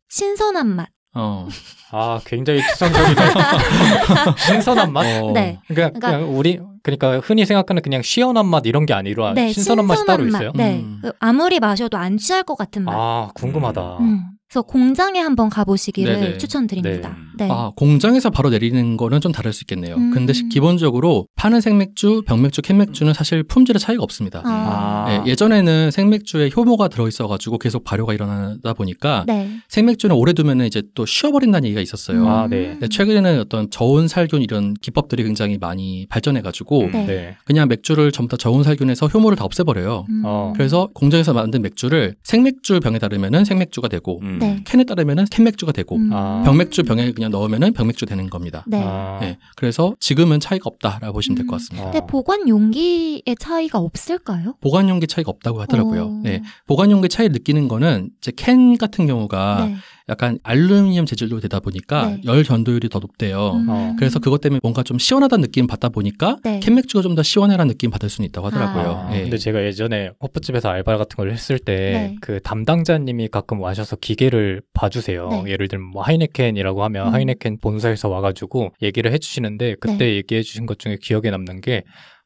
신선한 맛. 어. 아, 굉장히 추상적이다. 신선한 맛? 어. 네. 그러니까, 그러니까 우리 그러니까 흔히 생각하는 그냥 시원한 맛 이런 게 아니라 네, 신선한, 신선한 맛이 따로 있어요. 네. 음. 그 아무리 마셔도 안 취할 것 같은 맛. 아, 궁금하다. 음. 그래서 공장에 한번 가보시기를 네네. 추천드립니다. 네. 네. 아, 공장에서 바로 내리는 거는 좀 다를 수 있겠네요. 음. 근데 기본적으로 파는 생맥주, 병맥주, 캔맥주는 사실 품질의 차이가 없습니다. 아. 네, 예전에는 생맥주에 효모가 들어있어가지고 계속 발효가 일어나다 보니까 네. 생맥주는 오래 두면 이제 또 쉬어버린다는 얘기가 있었어요. 음. 아, 네. 최근에는 어떤 저온 살균 이런 기법들이 굉장히 많이 발전해가지고 네. 그냥 맥주를 전부 다 저온 살균해서 효모를 다 없애버려요. 음. 어. 그래서 공장에서 만든 맥주를 생맥주 병에 다르면은 생맥주가 되고 음. 네. 캔에 따르면은 캔맥주가 되고 음. 아. 병맥주 병에 그냥 넣으면은 병맥주 되는 겁니다. 네. 아. 네. 그래서 지금은 차이가 없다라고 보시면 될것 음. 같습니다. 근데 보관 용기의 차이가 없을까요? 보관 용기 차이가 없다고 하더라고요. 오. 어. 네. 보관 용기 차이 느끼는 거는 이제 캔 같은 경우가 네. 약간 알루미늄 재질로 되다 보니까 네. 열 전도율이 더 높대요. 음. 어. 그래서 그것 때문에 뭔가 좀 시원하다는 느낌 받다 보니까 네. 캔맥주가 좀 더 시원해라는 느낌 받을 수는 있다고 하더라고요. 아. 네. 근데 제가 예전에 호프집에서 알바 같은 걸 했을 때그 네. 담당자님이 가끔 와셔서 기계를 봐주세요. 네. 예를 들면 뭐 하이네켄이라고 하면 음. 하이네켄 본사에서 와가지고 얘기를 해주시는데 그때 네. 얘기해주신 것 중에 기억에 남는 게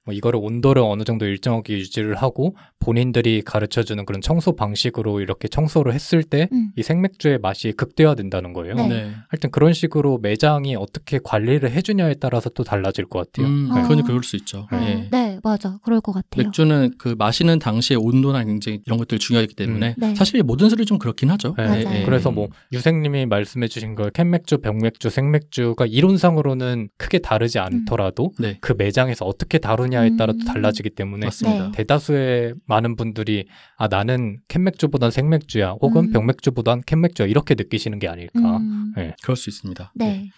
뭐 이거를 온도를 어느 정도 일정하게 유지를 하고 본인들이 가르쳐 주는 그런 청소 방식으로 이렇게 청소를 했을 때이 음. 생맥주의 맛이 극대화된다는 거예요. 네. 네. 하여튼 그런 식으로 매장이 어떻게 관리를 해주냐에 따라서 또 달라질 것 같아요. 음, 네. 그건 그럴 수 있죠. 네. 예. 네. 맞아. 그럴 것 같아요. 맥주는 그 마시는 당시의 온도나 굉장히 이런 것들이 중요하기 음. 때문에 음. 사실 모든 술이 좀 그렇긴 하죠. 네. 예. 그래서 뭐 음. 유생님이 말씀해주신 걸 캔맥주, 병맥주, 생맥주가 이론상으로는 크게 다르지 음. 않더라도 네. 그 매장에서 어떻게 다루냐 하느냐에 따라 또 음. 달라지기 때문에 맞습니다. 네. 대다수의 많은 분들이 아 나는 캔맥주보단 생맥주야 혹은 음. 병맥주보단 캔맥주야 이렇게 느끼시는 게 아닐까 음. 네. 그럴 수 있습니다 네. 네.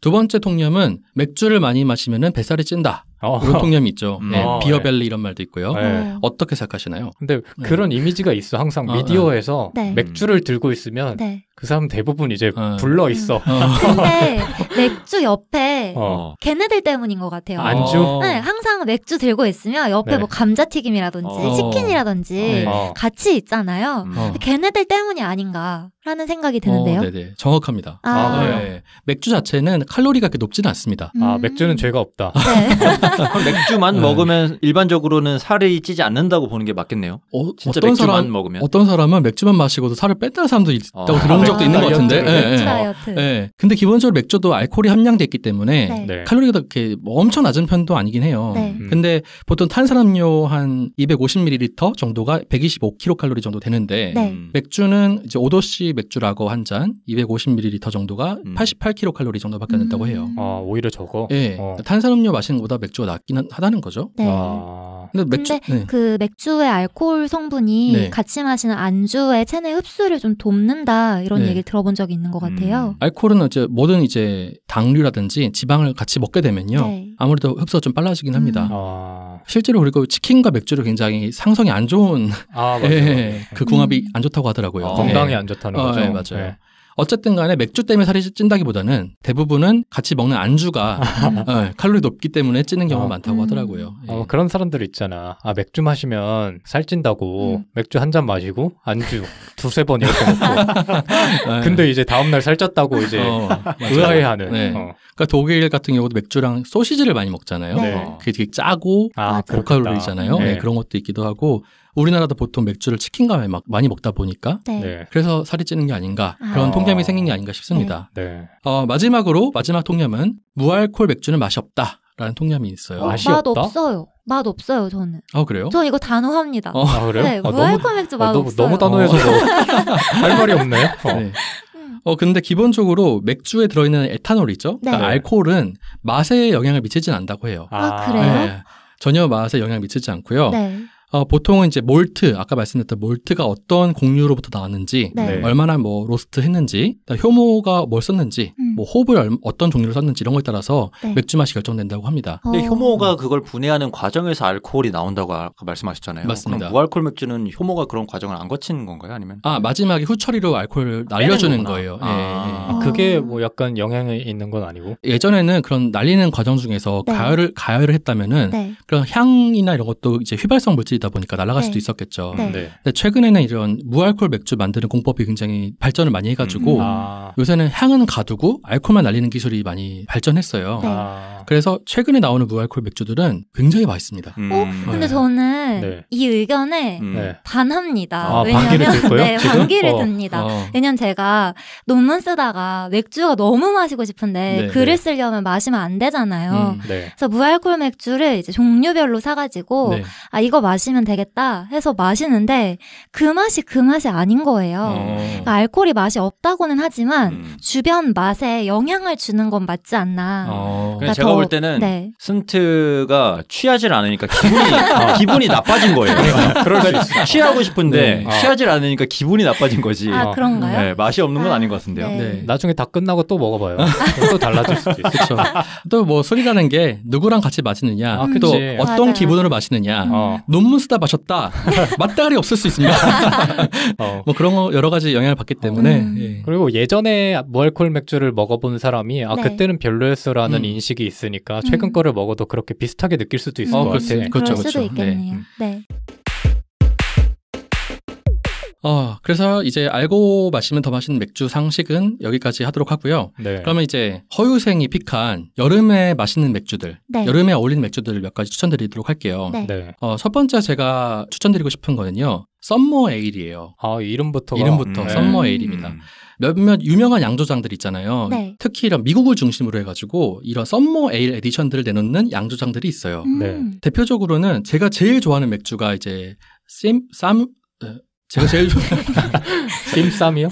두 번째 통념은 맥주를 많이 마시면 뱃살이 찐다 어. 이런 통념이 있죠. 음. 네, 어, 비어벨리 네. 이런 말도 있고요. 네. 어떻게 생각하시나요? 근데 네. 그런 이미지가 있어. 항상 아, 미디어에서 네. 네. 맥주를 들고 있으면 그 사람 대부분 이제 아. 불러 있어. 음. 아, 근데 맥주 옆에 어. 걔네들 때문인 것 같아요. 안주? 어. 네, 항상 맥주 들고 있으면 옆에 네. 뭐 감자튀김이라든지 어. 치킨이라든지 어. 같이 있잖아요. 음. 걔네들 때문이 아닌가. 하는 생각이 어, 드는데요. 어, 네네. 정확합니다. 아. 아, 네. 맥주 자체는 칼로리가 그렇게 높지는 않습니다. 아, 음. 아, 맥주는 죄가 없다. 네. 그럼 맥주만 네. 먹으면 일반적으로는 살이 찌지 않는다고 보는 게 맞겠네요. 어, 진짜 어떤 맥주만 사람, 먹으면. 어떤 사람은 맥주만 마시고도 살을 뺐다는 사람도 있다고 아. 들어본 적도 아, 있는 것 같은데. 예, 예. 맥주 네. 근데 기본적으로 맥주도 알코올이 함량됐기 때문에 네. 네. 칼로리가 그렇게 뭐 엄청 낮은 편도 아니긴 해요. 네. 음. 근데 보통 탄산음료 한 250ml 정도가 125kcal 정도 되는데 음. 맥주는 이제 5도씨 맥주라고 한 잔 250ml 정도가 음. 88kcal 정도밖에 안 된다고 해요. 음. 아, 오히려 적어? 예. 네. 어. 탄산음료 마시는 것보다 맥주가 낫기는 하다는 거죠. 네. 아. 아. 근데, 맥주, 근데 네. 그 맥주의 알코올 성분이 네. 같이 마시는 안주의 체내 흡수를 좀 돕는다 이런 네. 얘기를 들어본 적이 있는 것 같아요. 음. 알코올은 이제 모든 이제 당류라든지 지방을 같이 먹게 되면요. 네. 아무래도 흡수가 좀 빨라지긴 음. 합니다. 음. 아. 실제로 그리고 치킨과 맥주를 굉장히 상성이 안 좋은 아, 예, 맞아요. 예, 그 궁합이 음. 안 좋다고 하더라고요. 아, 건강에 네. 안 좋다는 어, 거죠. 어, 예, 맞아요. 예. 어쨌든 간에 맥주 때문에 살이 찐다기보다는 대부분은 같이 먹는 안주가 어, 칼로리 높기 때문에 찌는 경우가 어. 많다고 하더라고요. 음. 예. 어, 그런 사람들 있잖아. 아 맥주 마시면 살찐다고 음. 맥주 한 잔 마시고 안주 두세 번 이렇게 먹고 예. 근데 이제 다음날 살쪘다고 이제 어, 의아해하는. 네. 어. 그러니까 독일 같은 경우도 맥주랑 소시지를 많이 먹잖아요. 네. 어, 그게 되게 짜고 아, 고칼로리잖아요. 네, 네. 그런 것도 있기도 하고 우리나라도 보통 맥주를 치킨감에 막 많이 먹다 보니까 네. 네. 그래서 살이 찌는 게 아닌가 그런 아. 통념이 생긴 게 아닌가 싶습니다. 네. 어, 마지막으로 마지막 통념은 무알콜 맥주는 맛이 없다. 라는 통념이 있어요. 어, 맛이 맛 없다? 없어요. 맛 없어요, 저는. 아, 그래요? 저 이거 단호합니다. 어. 아, 그래요? 네, 아, 무알콜 맥주 아, 너무, 없어요. 너무 단호해서 할 말이 없네. 어. 네. 음. 어 근데 기본적으로 맥주에 들어있는 에탄올이죠. 네. 그러니까 네. 알코올은 맛에 영향을 미치진 않다고 해요. 아, 그래요? 네. 전혀 맛에 영향을 미치지 않고요. 네. 어, 보통은 이제 몰트 아까 말씀드렸던 몰트가 어떤 곡류로부터 나왔는지 네. 네. 얼마나 뭐 로스트 했는지 효모가 뭘 썼는지 음. 뭐 호흡을 어떤 종류로 썼는지 이런 거에 따라서 네. 맥주 맛이 결정된다고 합니다. 어. 근데 효모가 그걸 분해하는 과정에서 알코올이 나온다고 아, 아까 말씀하셨잖아요. 맞습니다. 그럼 무알콜 맥주는 효모가 그런 과정을 안거친 건가요? 아니면 아 마지막에 후처리로 알코올을 어, 날려주는 거예요. 아. 예, 예. 아. 그게 뭐 약간 영향이 있는 건 아니고 예전에는 그런 날리는 과정 중에서 네. 가열을 가열을 했다면은 네. 그런 향이나 이런 것도 이제 휘발성 물질 술이다 보니까 날아갈 수도 네. 있었겠죠. 네. 네. 근데 최근에는 이런 무알콜 맥주 만드는 공법이 굉장히 발전을 많이 해가지고 음. 아. 요새는 향은 가두고 알콜만 날리는 기술이 많이 발전했어요. 아. 그래서 최근에 나오는 무알콜 맥주들은 굉장히 맛있습니다. 음. 어? 근데 저는 이 의견에 음. 반합니다. 아, 왜냐면 네, 반기를 어. 듭니다. 어. 왜냐면 제가 논문 쓰다가 맥주가 너무 마시고 싶은데 네, 글을 네. 쓰려면 마시면 안 되잖아요. 음, 네. 그래서 무알콜 맥주를 이제 종류별로 사가지고 아 이거 마시 마시면 되겠다 해서 마시는데 그 맛이 그 맛이 아닌 거예요. 어. 그러니까 알코올이 맛이 없다고는 하지만 음. 주변 맛에 영향을 주는 건 맞지 않나. 어. 그러니까, 그러니까 제가 더, 볼 때는 네. 스트가 취하질 않으니까 기분이 어. 기분이 나빠진 거예요. 그러니까 그럴 수 그러니까 있어요. 취하고 싶은데 네. 어. 취하질 않으니까 기분이 나빠진 거지. 아 그런가요? 네, 맛이 없는 건 아, 아닌 것 같은데요. 네. 네. 나중에 다 끝나고 또 먹어봐요. 또 달라질 수도 있어요. 죠또뭐 소리 라는게 누구랑 같이 마시느냐, 아, 또 어떤 맞아요. 기분으로 마시느냐. 음. 논문 술스다 마셨다. 맞다리 없을 수 있습니다. 어. 뭐 그런 거 여러 가지 영향을 받기 때문에. 음. 예. 그리고 예전에 무알콜 맥주를 먹어본 사람이 아 네. 그때는 별로였어라는 음. 인식이 있으니까 음. 최근 거를 먹어도 그렇게 비슷하게 느낄 수도 있을 어, 것 같아요. 그렇죠, 그렇죠. 네. 네. 어, 그래서 이제 알고 마시면 더 맛있는 맥주 상식은 여기까지 하도록 하고요. 네. 그러면 이제 허유생이 픽한 여름에 맛있는 맥주들, 네. 여름에 어울리는 맥주들을 몇 가지 추천드리도록 할게요. 네. 네. 어, 첫 번째 제가 추천드리고 싶은 거는요. 썸머 에일이에요. 아, 이름부터 이름부터 음. 네. 썸머 에일입니다. 몇몇 유명한 양조장들 있잖아요. 네. 특히 이런 미국을 중심으로 해가지고 이런 썸머 에일 에디션들을 내놓는 양조장들이 있어요. 음. 네. 대표적으로는 제가 제일 좋아하는 맥주가 이제 쌈, 쌈, 제가 제일 좋아하는 쌈이요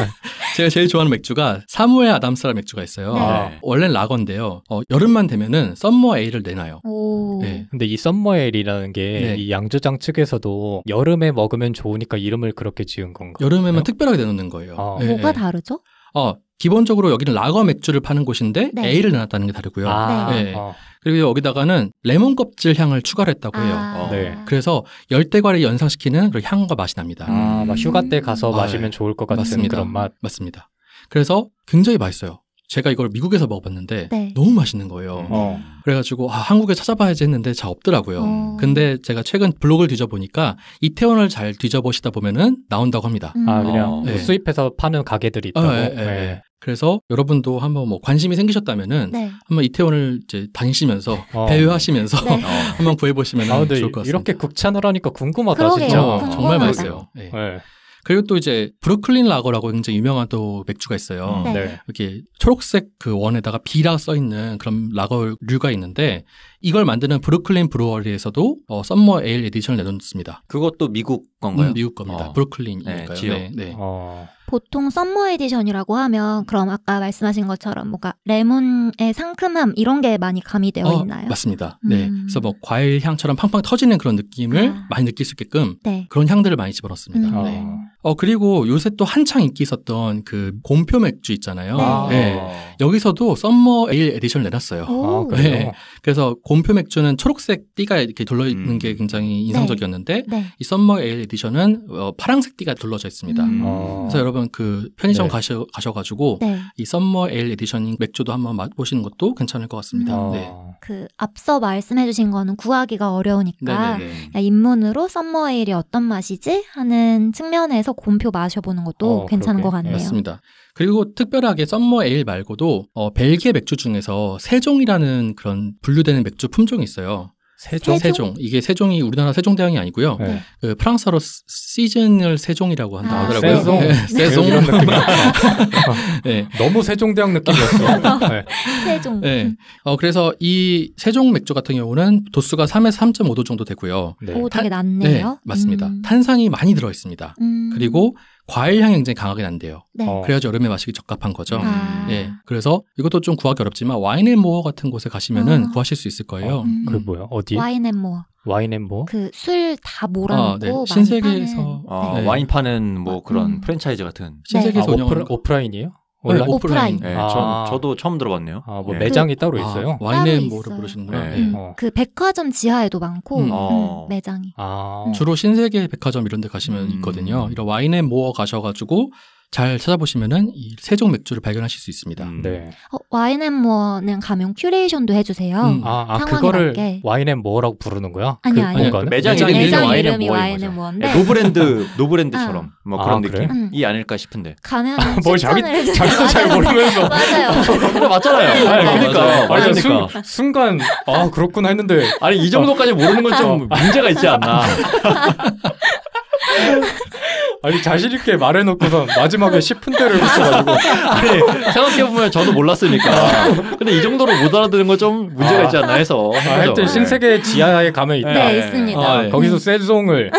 제가 제일 좋아하는 맥주가 사무엘 아담스라는 맥주가 있어요. 네. 아. 원래는 라건데요. 어, 여름만 되면은 썸머 에일을 내놔요. 오. 네. 근데 이 썸머 에일이라는 게이 네. 양조장 측에서도 여름에 먹으면 좋으니까 이름을 그렇게 지은 건가요? 여름에만 네. 특별하게 내놓는 거예요. 아. 네, 뭐가 네. 다르죠? 어, 기본적으로 여기는 라거 맥주를 파는 곳인데 네. A를 넣었다는 게 다르고요. 아, 네. 네. 그리고 여기다가는 레몬 껍질 향을 추가를 했다고 해요. 아. 네. 그래서 열대과를 연상시키는 그런 향과 맛이 납니다. 아, 막 휴가 때 가서 음. 마시면 좋을 것 같은 맞습니다. 그런 맛. 맞습니다. 그래서 굉장히 맛있어요. 제가 이걸 미국에서 먹어봤는데 네. 너무 맛있는 거예요. 어. 그래가지고 아, 한국에 찾아봐야지 했는데 잘 없더라고요. 어. 근데 제가 최근 블로그를 뒤져보니까 이태원을 잘 뒤져보시다 보면은 나온다고 합니다. 음. 아 그냥 어. 뭐 네. 수입해서 파는 가게들이 있다고. 아, 예, 예, 네. 예. 그래서 여러분도 한번 뭐 관심이 생기셨다면은 네. 한번 이태원을 이제 다니시면서 어. 배회하시면서 네. 어. 한번 구해보시면 아, 좋을 것 같습니다. 이렇게 극찬을 하니까 궁금하다 그러게요. 진짜. 어, 궁금하다. 정말 맛있어요. 예. 네. 그리고 또 이제 브루클린 라거라고 굉장히 유명한 또 맥주가 있어요. 음, 네. 이렇게 초록색 그 원에다가 비라 써 있는 그런 라거류가 있는데 이걸 만드는 브루클린 브루어리에서도 어, 썸머 에일 에디션을 내놓습니다. 그것도 미국 건가요? 음, 미국 겁니다. 어. 브루클린이니까요. 네, 네, 네. 어. 보통 썸머 에디션이라고 하면 그럼 아까 말씀하신 것처럼 뭔가 레몬의 상큼함 이런 게 많이 가미되어 어, 있나요? 맞습니다. 네. 음. 네. 그래서 뭐 과일 향처럼 팡팡 터지는 그런 느낌을 아. 많이 느낄 수 있게끔 네. 그런 향들을 많이 집어넣습니다. 음. 네. 아. 어 그리고 요새 또 한창 인기 있었던 그 곰표 맥주 있잖아요. 네. 아. 네. 여기서도 썸머 에일 에디션을 내놨어요. 아, 네. 그래서 곰 곰표 맥주는 초록색 띠가 이렇게 둘러 있는 음. 게 굉장히 인상적이었는데 네. 네. 이 썸머 에일 에디션은 어, 파랑색 띠가 둘러져 있습니다. 음. 아. 그래서 여러분 그 편의점 네. 가셔 가셔가지고 네. 이 썸머 에일 에디션인 맥주도 한번 맛보시는 것도 괜찮을 것 같습니다. 어. 네. 그 앞서 말씀해주신 거는 구하기가 어려우니까 그 입문으로 썸머 에일이 어떤 맛이지 하는 측면에서 곰표 마셔보는 것도 어, 괜찮은 그러게. 것 같네요. 맞습니다. 그리고 특별하게 썸머 에일 말고도 어, 벨기에 맥주 중에서 세종이라는 그런 분류되는 맥주 품종이 있어요. 세종? 어, 세종. 이게 세종이 우리나라 세종대왕이 아니고요. 네. 그 프랑스어로 시즌을 세종이라고 한다 아, 하더라고요. 세종. 네, 네 세종. 이 네. 어, 너무 세종대왕 느낌이었어. 네. 세종. 네. 어, 그래서 이 세종 맥주 같은 경우는 도수가 3에서 3.5도 정도 되고요. 네. 오, 되게 낮네요. 네, 맞습니다. 음. 탄산이 많이 들어 있습니다. 음. 그리고 과일 향이 굉장히 강하게 난대요. 네. 어. 그래야지 여름에 마시기 적합한 거죠. 아. 예. 그래서 이것도 좀 구하기 어렵지만 와인 앤 모어 같은 곳에 가시면은 어. 구하실 수 있을 거예요. 어, 음. 그 뭐야? 어디? 와인 앤 모어. 와인 앤 모어? 그 술 다 몰아놓고 아, 네. 신세계에서 파는... 아, 네. 와인 파는 뭐 그런 음. 프랜차이즈 같은 신세계에서 아, 오프라, 오프라인이에요? 온라인? 네, 오프라인. 네, 아. 저, 도 처음 들어봤네요. 아, 뭐 네. 매장이 그, 따로 아, 있어요? 아, 와인앤모를 부르시는구나. 음, 네. 음, 어. 그 백화점 지하에도 많고 음. 음, 어. 매장이. 아. 음. 주로 신세계 백화점 이런 데 가시면 음. 있거든요. 이런 와인앤모어 가셔가지고 잘 찾아보시면은 이 세종 맥주를 발견하실 수 있습니다. 음, 네. 어, 와인앤모어는 가면 큐레이션도 해주세요. 음. 아, 아 그거를 와인앤모어라고 부르는 거야? 아니 그, 아니. 그매장 매장 이름이 와인앤모어인데 와인 네, 노브랜드 노브랜드처럼 응. 뭐 아, 그런 아, 느낌이 그래? 아닐까 싶은데. 가면 뭘 자기 자기도 잘 모르면서 맞아요. 맞잖아요. 네, 그러니까. 아니, 맞아, 그러니까 맞아, 맞아. 니까 순, 간아 그렇구나 했는데 아니 이 정도까지 모르는 건좀 어. 문제가 있지 않나. 아니 자신 있게 말해놓고서 마지막에 10분대를 붙여가지고 아니 생각해보면 저도 몰랐으니까 아. 근데 이 정도로 못 알아듣는 건좀 문제가 아, 있지 않나 해서 아, 하여튼 네. 신세계 지하에 가면 있다 네, 있습니다 아, 예. 거기서 셀송을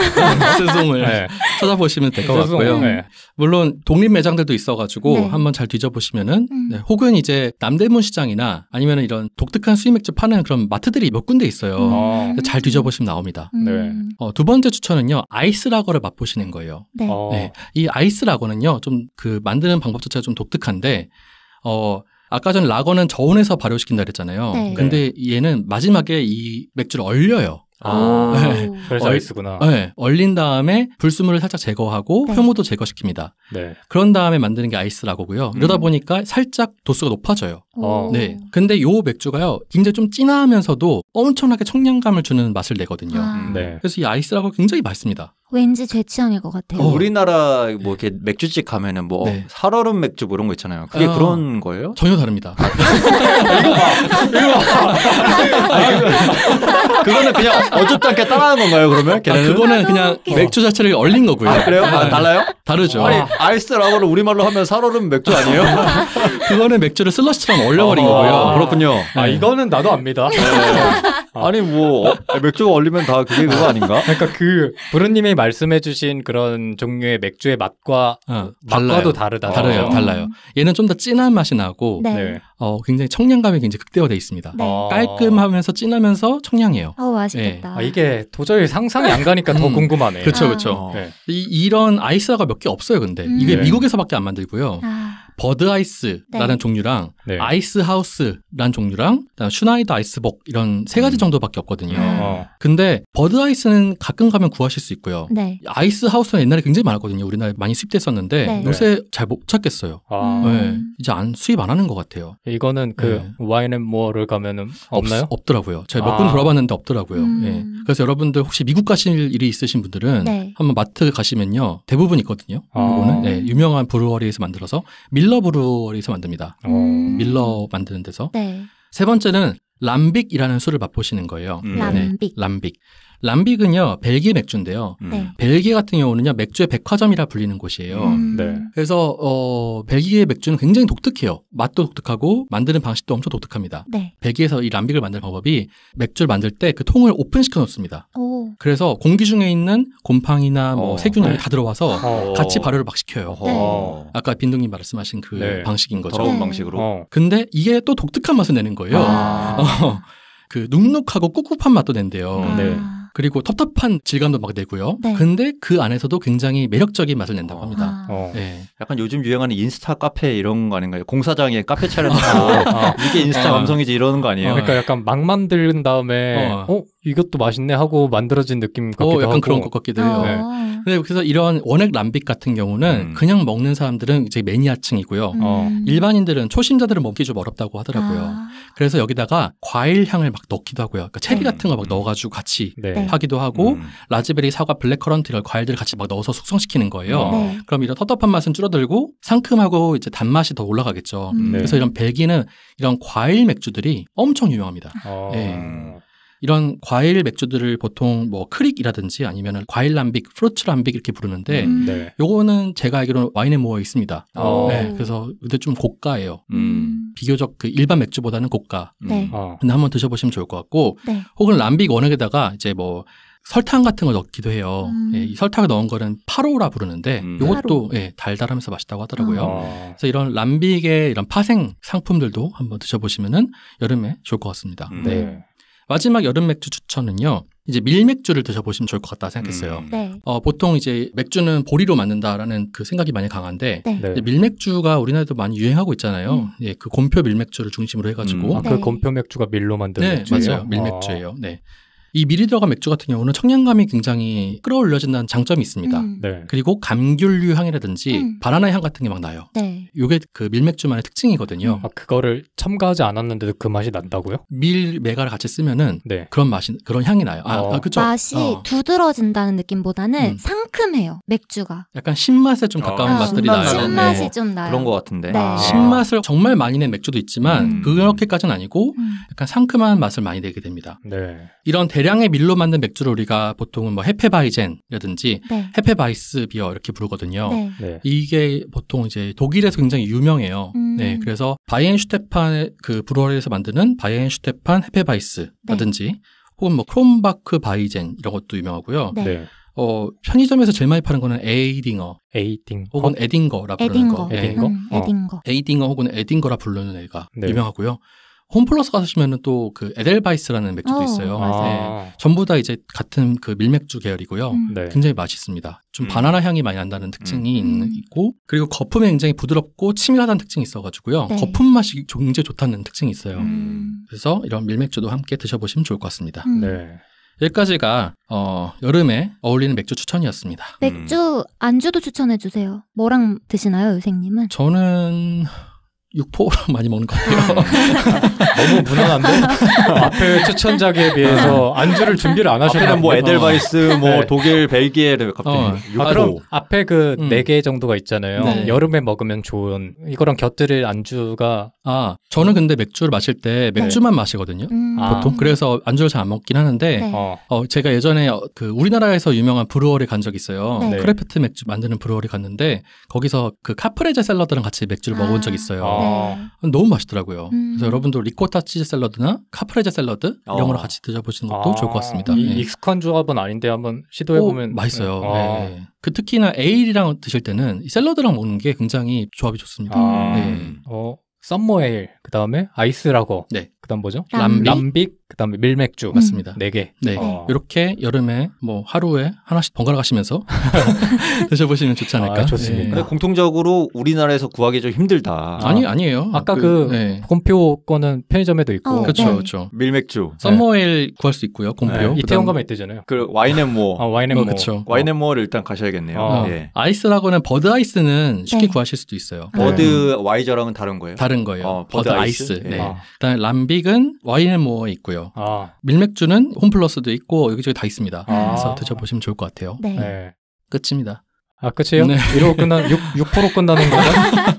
셀송을 네. 찾아보시면 될 것 같고요 네. 물론 독립 매장들도 있어가지고 네. 한번 잘 뒤져보시면은 음. 네, 혹은 이제 남대문 시장이나 아니면 이런 독특한 수입 맥주 파는 그런 마트들이 몇 군데 있어요 음. 잘 뒤져보시면 나옵니다 음. 어, 두 번째 추천은요 아이스라거를 맛보시는 거예요. 네. 어. 네. 이 아이스라거는요, 좀 그 만드는 방법 자체가 좀 독특한데, 어, 아까 전 라거는 저온에서 발효시킨다 그랬잖아요. 네. 근데 얘는 마지막에 이 맥주를 얼려요. 아, 네. 그래서 아이스구나. 네. 얼린 다음에 불순물을 살짝 제거하고 네. 효모도 제거시킵니다. 네. 그런 다음에 만드는 게아이스라거고요 음. 이러다 보니까 살짝 도수가 높아져요. 오. 어. 네. 근데 요 맥주가요, 굉장히 좀 진하면서도 엄청나게 청량감을 주는 맛을 내거든요. 아. 네. 그래서 이아이스라거 굉장히 맛있습니다. 왠지 제 취향일 것 같아요. 어. 우리나라 뭐 이렇게 맥주집 가면은 뭐 네. 살얼음 맥주 뭐 이런 거 있잖아요. 그게 아, 그런 거예요? 전혀 다릅니다. 이거 봐, 이거 봐. 그거- 는 그냥 어줍지 않게 따라하는 건가요? 그러면 걔네는 아, 그거는 그냥 맥주 자체를 얼린 거고요. 아, 그래요? 아, 네. 달라요? 다르죠. 아니 아이스 라거를 우리말로 하면 살얼음 맥주 아니에요? 그거는 맥주를 슬러시처럼 얼려버린 아, 거고요. 그렇군요. 네. 아, 이거는 나도 압니다. 네. 아니 뭐 어, 맥주 얼리면 다 그게 그거 아닌가? 그러니까 그 브루님의 말씀해주신 그런 종류의 맥주의 맛과 어, 어 맛과도 다르다. 달라요, 어. 달라요. 얘는 좀 더 진한 맛이 나고 네. 네. 어, 굉장히 청량감이 굉장히 극대화돼 있습니다. 네. 아. 깔끔하면서 진하면서 청량해요. 어, 맛있겠다. 네. 아, 이게 도저히 상상이 안 가니까 더 음. 궁금하네요. 그렇죠, 그렇죠. 아. 이, 런 아이스화가 몇 개 없어요, 근데 이게 음. 미국에서밖에 안 만들고요. 아. 버드 아이스라는 네. 종류랑 네. 아이스 하우스라는 종류랑 슈나이더 아이스복 이런 세 가지 음. 정도밖에 없거든요. 아. 근데 버드 아이스는 가끔 가면 구하실 수 있고요. 네. 아이스 하우스는 옛날에 굉장히 많았거든요. 우리나라에 많이 수입됐었는데 네. 요새 잘 못 찾겠어요. 아. 네. 음. 이제 안 수입 안 하는 것 같아요. 이거는 그 네. 와인앤모어를 가면은 없나요? 없, 더라고요 제가 몇번 아. 돌아봤는데 없더라고요. 음. 그래서 여러분들 혹시 미국 가실 일이 있으신 분들은 한번 마트 가시면요 대부분 있거든요. 이거는 아. 유명한 브루어리에서 만들어서 밀 밀러 브루리에서 만듭니다. 어. 음. 밀러 만드는 데서. 네. 세 번째는 람빅이라는 술을 맛보시는 거예요. 음. 네, 네. 람빅. 람빅. 람빅은요 벨기에 맥주인데요. 음. 네. 벨기에 같은 경우는요 맥주의 백화점이라 불리는 곳이에요. 음. 음. 네. 그래서 어, 벨기에 맥주는 굉장히 독특해요. 맛도 독특하고 만드는 방식도 엄청 독특합니다. 네. 벨기에에서 이 람빅을 만드는 방법이 맥주를 만들 때 그 통을 오픈시켜 놓습니다. 그래서 공기 중에 있는 곰팡이나 뭐 어. 세균이 다 들어와서 어. 같이 발효를 막 시켜요. 어. 네. 아까 빈둥님 말씀하신 그 네. 방식인 거죠. 더러운 네. 방식으로. 어. 근데 이게 또 독특한 맛을 내는 거예요. 아. 어. 그 눅눅하고 꿉꿉한 맛도 낸대요. 아. 네. 그리고 텁텁한 질감도 막 내고요. 네. 근데 그 안에서도 굉장히 매력적인 맛을 낸다고 아. 합니다. 아. 어. 네. 약간 요즘 유행하는 인스타 카페 이런 거 아닌가요? 공사장에 카페 차려놓고 아. 어. 이게 인스타 감성이지 어. 이러는 거 아니에요? 그러니까 약간 막 만든 다음에 어, 어? 이것도 맛있네 하고 만들어진 느낌 어, 같기도 어, 약간 그런 것 같기도 해요. 네. 근데 그래서 이런 원액 람빅 같은 경우는 음. 그냥 먹는 사람들은 이제 매니아층이고요. 음. 어. 일반인들은 초심자들은 먹기 좀 어렵다고 하더라고요. 아. 그래서 여기다가 과일 향을 막 넣기도 하고요. 그러니까 체리 네. 같은 거막 음. 넣어가지고 같이 네. 네. 하기도 하고 음. 라즈베리, 사과, 블랙커런트 이런 과일들을 같이 막 넣어서 숙성시키는 거예요. 어. 네. 그럼 이런 텁텁한 맛은 줄어들고 상큼하고 이제 단맛이 더 올라가겠죠. 음. 네. 그래서 이런 벨기는 이런 과일 맥주들이 엄청 유명합니다. 아. 네. 이런 과일 맥주들을 보통 뭐 크릭이라든지 아니면은 과일 람빅, 프로츠 람빅 이렇게 부르는데 음. 네. 요거는 제가 알기로는 와인에 모여 있습니다. 어. 네, 그래서 근데 좀 고가예요. 음. 비교적 그 일반 맥주보다는 고가. 음. 네. 어. 근데 한번 드셔보시면 좋을 것 같고 네. 혹은 람빅 원액에다가 이제 뭐 설탕 같은 걸 넣기도 해요. 음. 예, 이 설탕을 넣은 거는 파로라 부르는데 음. 이것도 네. 예, 달달하면서 맛있다고 하더라고요. 어. 그래서 이런 람빅의 이런 파생 상품들도 한번 드셔보시면은 여름에 좋을 것 같습니다. 음. 네. 네. 마지막 여름 맥주 추천은요. 이제 밀맥주를 드셔보시면 좋을 것 같다 생각했어요. 음. 네. 어, 보통 이제 맥주는 보리로 만든다라는 그 생각이 많이 강한데 네. 네. 밀맥주가 우리나라에도 많이 유행하고 있잖아요. 음. 예, 그 곰표 밀맥주를 중심으로 해가지고 음. 아, 그 네. 곰표 맥주가 밀로 만든 네, 맥주예요. 맞아요. 밀맥주예요. 아. 네. 이 미리 들어간 맥주 같은 경우는 청량감이 굉장히 끌어올려진다는 장점이 있습니다. 음. 네. 그리고 감귤류 향이라든지 음. 바나나 향 같은 게 막 나요. 네. 요게 그 밀맥주만의 특징이거든요. 음. 아, 그거를 첨가하지 않았는데도 그 맛이 난다고요? 밀 메가를 같이 쓰면은 네. 그런 맛이 그런 향이 나요. 아, 어. 아 그렇죠. 맛이 어. 두드러진다는 느낌보다는 음. 상큼해요. 맥주가. 약간 신맛에 좀 가까운 어. 맛들이 나요. 신맛이 네. 좀 나요. 그런 것 같은데. 네. 아. 신맛을 정말 많이 낸 맥주도 있지만 음. 그렇게까지는 아니고 음. 약간 상큼한 맛을 많이 내게 됩니다. 네. 이런 대 대량의 밀로 만든 맥주를 우리가 보통은 뭐 헤페바이젠이라든지 네. 헤페바이스 비어 이렇게 부르거든요. 네. 네. 이게 보통 이제 독일에서 굉장히 유명해요. 음. 네, 그래서 바이엔슈테판 그 브루어리에서 만드는 바이엔슈테판 헤페바이스라든지 네. 혹은 뭐 크롬바크 바이젠 이런 것도 유명하고요. 네. 어, 편의점에서 제일 많이 파는 거는 에이딩어. 에이딩 혹은 에딩거라 부르는 에딩거. 거. 에딩거? 음, 어. 에딩거. 에이딩어 혹은 에딩거라 부르는 애가 네. 유명하고요. 홈플러스 가시면은 또 그 에델바이스라는 맥주도 어, 있어요. 네. 아. 네. 전부 다 이제 같은 그 밀맥주 계열이고요. 음. 네. 굉장히 맛있습니다. 좀 음. 바나나 향이 많이 난다는 특징이 음. 있고 그리고 거품이 굉장히 부드럽고 치밀하다는 특징이 있어가지고요. 네. 거품 맛이 굉장히 좋다는 특징이 있어요. 음. 그래서 이런 밀맥주도 함께 드셔보시면 좋을 것 같습니다. 음. 네. 여기까지가 어, 여름에 어울리는 맥주 추천이었습니다. 맥주 안주도 추천해 주세요. 뭐랑 드시나요, 선생님은 저는 육포를 많이 먹는 것 같아요. 음. 너무 무난한데 앞에 추천작에 비해서 음. 안주를 준비를 안 하셨나? 뭐 에델바이스, 뭐 네. 독일, 벨기에를 갑자기 어. 육포. 아, 그럼 앞에 그 네개 음. 네 정도가 있잖아요. 네. 여름에 먹으면 좋은 이거랑 곁들일 안주가 아 저는 근데 맥주를 마실 때 네. 맥주만 네. 마시거든요. 음. 아. 보통 아. 그래서 안주를 잘 안 먹긴 하는데 네. 어. 어. 제가 예전에 어, 그 우리나라에서 유명한 브루어리 간적 있어요. 크래프트 맥주 만드는 브루어리 갔는데 거기서 그 카프레제 샐러드랑 같이 맥주를 아. 먹은 적 있어요. 어. 너무 맛있더라고요. 음. 그래서 여러분도 리코타 치즈 샐러드나 카프레제 샐러드 어. 이런 거랑 아. 같이 드셔보시는 것도 아. 좋을 것 같습니다. 이, 네. 익숙한 조합은 아닌데 한번 시도해보면 오, 맛있어요. 네. 네. 아. 네. 그 특히나 에일이랑 드실 때는 샐러드랑 먹는 게 굉장히 조합이 좋습니다. 아. 네. 어, 썸머 에일, 그 다음에 아이스라고. 네. 그다음 뭐죠? 람비, 람빅, 그다음에 밀맥주 음. 맞습니다. 음. 네 개. 네. 어. 네. 이렇게 여름에 뭐 하루에 하나씩 번갈아 가시면서 드셔보시면 좋지 않을까. 아, 좋습니다. 네. 근데 공통적으로 우리나라에서 구하기 좀 힘들다. 아니 아니에요. 아까 그, 그 곰표 네. 거는 편의점에도 있고. 그렇죠, 네. 그렇죠. 밀맥주. 네. 썸머일 구할 수 있고요. 곰표. 이태원 가면 있대잖아요. 그 와인앤모. 아 와인앤모. 어, 그렇죠. 어, 와인앤모를 일단 가셔야겠네요. 아. 예. 아이스라고는 버드 아이스는 쉽게 구하실 수도 있어요. 버드 와이저랑은 다른 거예요. 다른 거예요. 버드, 버드, 아이스. 아이스. 네. 예. 그다음 람비 빅은 와인에 모어 있고요. 아. 밀맥주는 홈플러스도 있고 여기저기 다 있습니다. 아. 그래서 드셔보시면 좋을 것 같아요. 네. 네. 끝입니다. 아 끝이에요? 네. 이러고 끝난 6, 6% 끝나는 거죠?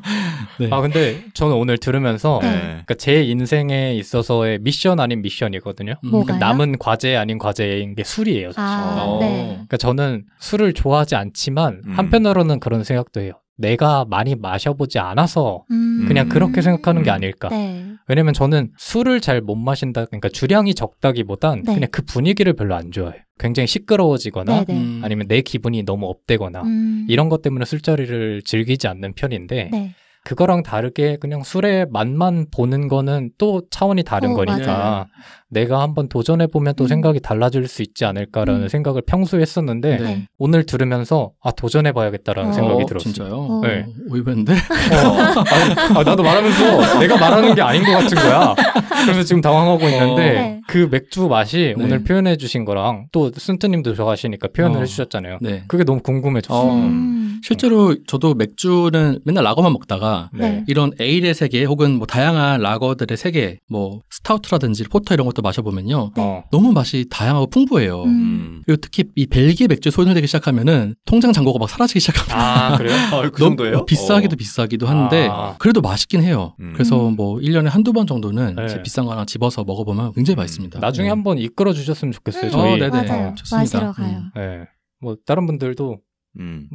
네. 아 근데 저는 오늘 들으면서 네. 그러니까 제 인생에 있어서의 미션 아닌 미션이거든요. 음. 그러니까 남은 과제 아닌 과제인 게 술이에요. 사실. 아, 어. 네. 그러니까 저는 술을 좋아하지 않지만 음. 한편으로는 그런 생각도 해요. 내가 많이 마셔보지 않아서 음... 그냥 그렇게 생각하는 게 아닐까. 네. 왜냐면 저는 술을 잘 못 마신다, 그러니까 주량이 적다기보단 네. 그냥 그 분위기를 별로 안 좋아해요. 굉장히 시끄러워지거나 네, 네. 음... 아니면 내 기분이 너무 업되거나 음... 이런 것 때문에 술자리를 즐기지 않는 편인데 네. 그거랑 다르게 그냥 술의 맛만 보는 거는 또 차원이 다른 어, 거니까 맞아요. 내가 한번 도전해 보면 또 음. 생각이 달라질 수 있지 않을까라는 음. 생각을 평소에 했었는데 네. 오늘 들으면서 아 도전해 봐야겠다라는 어, 생각이 어, 들었어요. 진짜요? 네. 어. 네. 의외인데. 어. 아, 아, 나도 말하면서 내가 말하는 게 아닌 것 같은 거야. 그래서 지금 당황하고 있는데 어. 네. 그 맥주 맛이 네. 오늘 표현해 주신 거랑 또 순트님도 좋아하시니까 표현을 해주셨잖아요. 네. 그게 너무 궁금해졌어요. 음. 실제로 저도 맥주는 맨날 라거만 먹다가 네. 네. 이런 에일의 세계 혹은 뭐 다양한 라거들의 세계, 뭐 스타우트라든지 포터 이런 것도 마셔보면요, 네. 어. 너무 맛이 다양하고 풍부해요. 음. 음. 그리고 특히 이 벨기에 맥주 소진되기 시작하면은 통장 잔고가 막 사라지기 시작합니다. 아 그래요? 어, 그 정도예요? 비싸기도 어. 비싸기도 한데 아. 그래도 맛있긴 해요. 음. 그래서 뭐 1년에 한두 번 정도는 네. 비싼 거 하나 집어서 먹어보면 굉장히 음. 맛있습니다. 나중에 네. 한번 이끌어 주셨으면 좋겠어요. 음. 저희. 어, 네네. 맞아요. 좋습니다. 마시러 가요. 네. 뭐 다른 분들도 음.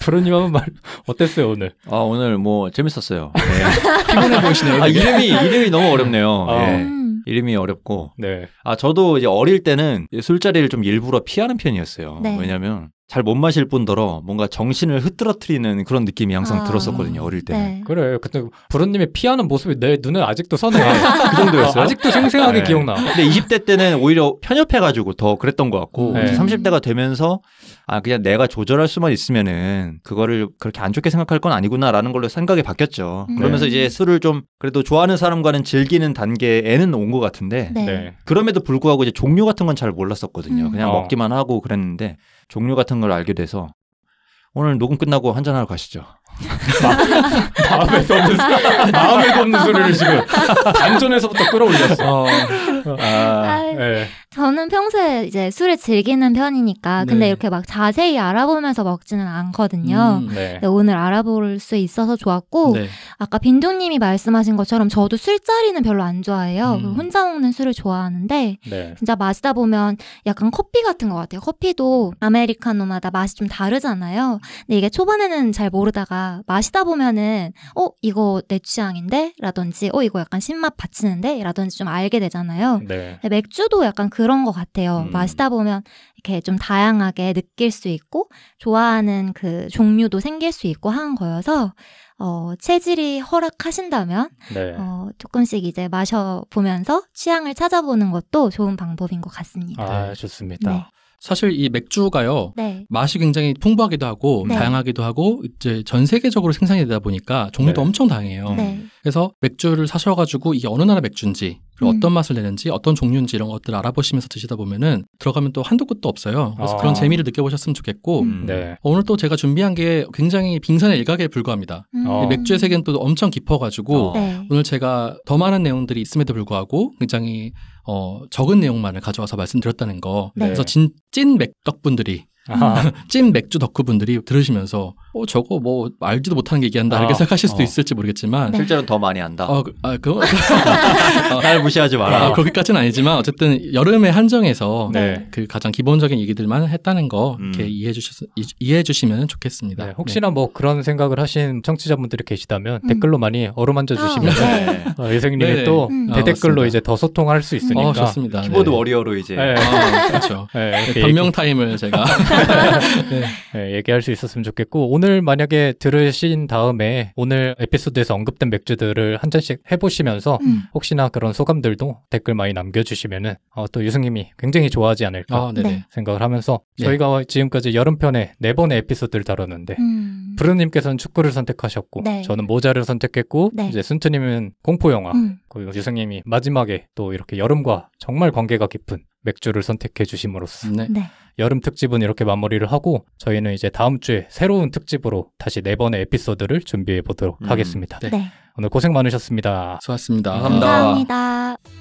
브로님한번 말, 어땠어요, 오늘? 아, 오늘 뭐, 재밌었어요. 네. 피곤해 보이시네요. 아, 이름이, 이름이 너무 어렵네요. 아. 네. 이름이 어렵고. 네. 아, 저도 이제 어릴 때는 술자리를 좀 일부러 피하는 편이었어요. 네. 왜냐면, 잘못 마실 뿐더러 뭔가 정신을 흐트러트리는 그런 느낌이 항상 아, 들었었거든요 어릴 때는 네. 그래 그때 부로님의 피하는 모습이 내 눈에 아직도 선해 아, 그 정도였어요 어, 아직도 생생하게 네. 기억나 근데 20대 때는 오히려 편협해가지고 더 그랬던 것 같고 네. 30대가 되면서 아 그냥 내가 조절할 수만 있으면은 그거를 그렇게 안 좋게 생각할 건 아니구나라는 걸로 생각이 바뀌었죠 음. 그러면서 이제 네. 술을 좀 그래도 좋아하는 사람과는 즐기는 단계에는 온 것 같은데 네. 네. 그럼에도 불구하고 이제 종류 같은 건 잘 몰랐었거든요 음. 그냥 어. 먹기만 하고 그랬는데 종류 같은 걸 알게 돼서 오늘 녹음 끝나고 한잔하러 가시죠. 마음에 없는, 마음에 없는 소리를 지금 반전에서부터 끌어올렸어. 어. 아, 아, 네. 저는 평소에 이제 술을 즐기는 편이니까 근데 네. 이렇게 막 자세히 알아보면서 먹지는 않거든요. 음, 네. 근데 오늘 알아볼 수 있어서 좋았고 네. 아까 빈둥님이 말씀하신 것처럼 저도 술자리는 별로 안 좋아해요. 음. 그 혼자 먹는 술을 좋아하는데 네. 진짜 마시다 보면 약간 커피 같은 것 같아요. 커피도 아메리카노마다 맛이 좀 다르잖아요. 근데 이게 초반에는 잘 모르다가 마시다 보면은 어 이거 내 취향인데 라든지 어 이거 약간 신맛 받치는데 라든지 좀 알게 되잖아요. 네. 맥주도 약간 그 그런 것 같아요. 음. 마시다 보면 이렇게 좀 다양하게 느낄 수 있고 좋아하는 그 종류도 생길 수 있고 하는 거여서 어, 체질이 허락하신다면 네. 어, 조금씩 이제 마셔 보면서 취향을 찾아보는 것도 좋은 방법인 것 같습니다. 아 좋습니다. 네. 사실 이 맥주가요 네. 맛이 굉장히 풍부하기도 하고 네. 다양하기도 하고 이제 전 세계적으로 생산이 되다 보니까 종류도 네. 엄청 다양해요. 네. 그래서 맥주를 사셔가지고 이게 어느 나라 맥주인지 그리고 음. 어떤 맛을 내는지 어떤 종류인지 이런 것들을 알아보시면서 드시다 보면은 들어가면 또 한도 끝도 없어요. 그래서 아. 그런 재미를 느껴보셨으면 좋겠고 음. 음 네. 어, 오늘 또 제가 준비한 게 굉장히 빙산의 일각에 불과합니다. 음. 어. 맥주의 세계는 또 엄청 깊어가지고 어. 네. 오늘 제가 더 많은 내용들이 있음에도 불구하고 굉장히 어, 적은 내용만을 가져와서 말씀드렸다는 거. 네. 그래서 진, 찐 맥덕분들이 찐 맥주 덕후분들이 들으시면서 어 저거 뭐 알지도 못하는 게 얘기한다 아, 이렇게 생각하실 수도 어. 있을지 모르겠지만 실제로는 네. 더 많이 안다. 어, 그, 아 그거 어. 날 무시하지 마라. 아, 거기까지는 아니지만 어쨌든 여름에 한정해서 네. 그 가장 기본적인 얘기들만 했다는 거 음. 이렇게 이해해 주셨 이해해 주시면 좋겠습니다. 네, 네, 혹시나 뭐 그런 생각을 하신 청취자분들이 계시다면 음. 댓글로 많이 어루만져 아, 주시면 네. 어, 예성님이 또 음. 대댓글로 아, 이제 더 소통할 수 있으니까. 어, 좋습니다. 키보드 워리어로 이제 아, 그렇죠. 변명 타임을 제가 얘기할 수 있었으면 좋겠고 오늘 오늘 만약에 들으신 다음에 오늘 에피소드에서 언급된 맥주들을 한 잔씩 해보시면서 음. 혹시나 그런 소감들도 댓글 많이 남겨주시면은 어, 또 유승님이 굉장히 좋아하지 않을까 아, 네. 생각을 하면서 네. 저희가 지금까지 여름편에 네 번의 에피소드를 다뤘는데 음. 브루님께서는 축구를 선택하셨고 네. 저는 모자를 선택했고 네. 이제 순트님은 공포 영화 음. 그리고 유승님이 마지막에 또 이렇게 여름과 정말 관계가 깊은 맥주를 선택해 주심으로써 네. 네. 여름 특집은 이렇게 마무리를 하고 저희는 이제 다음 주에 새로운 특집으로 다시 네 번의 에피소드를 준비해 보도록 음, 하겠습니다. 네. 네. 오늘 고생 많으셨습니다. 수고하셨습니다. 네. 감사합니다. 감사합니다.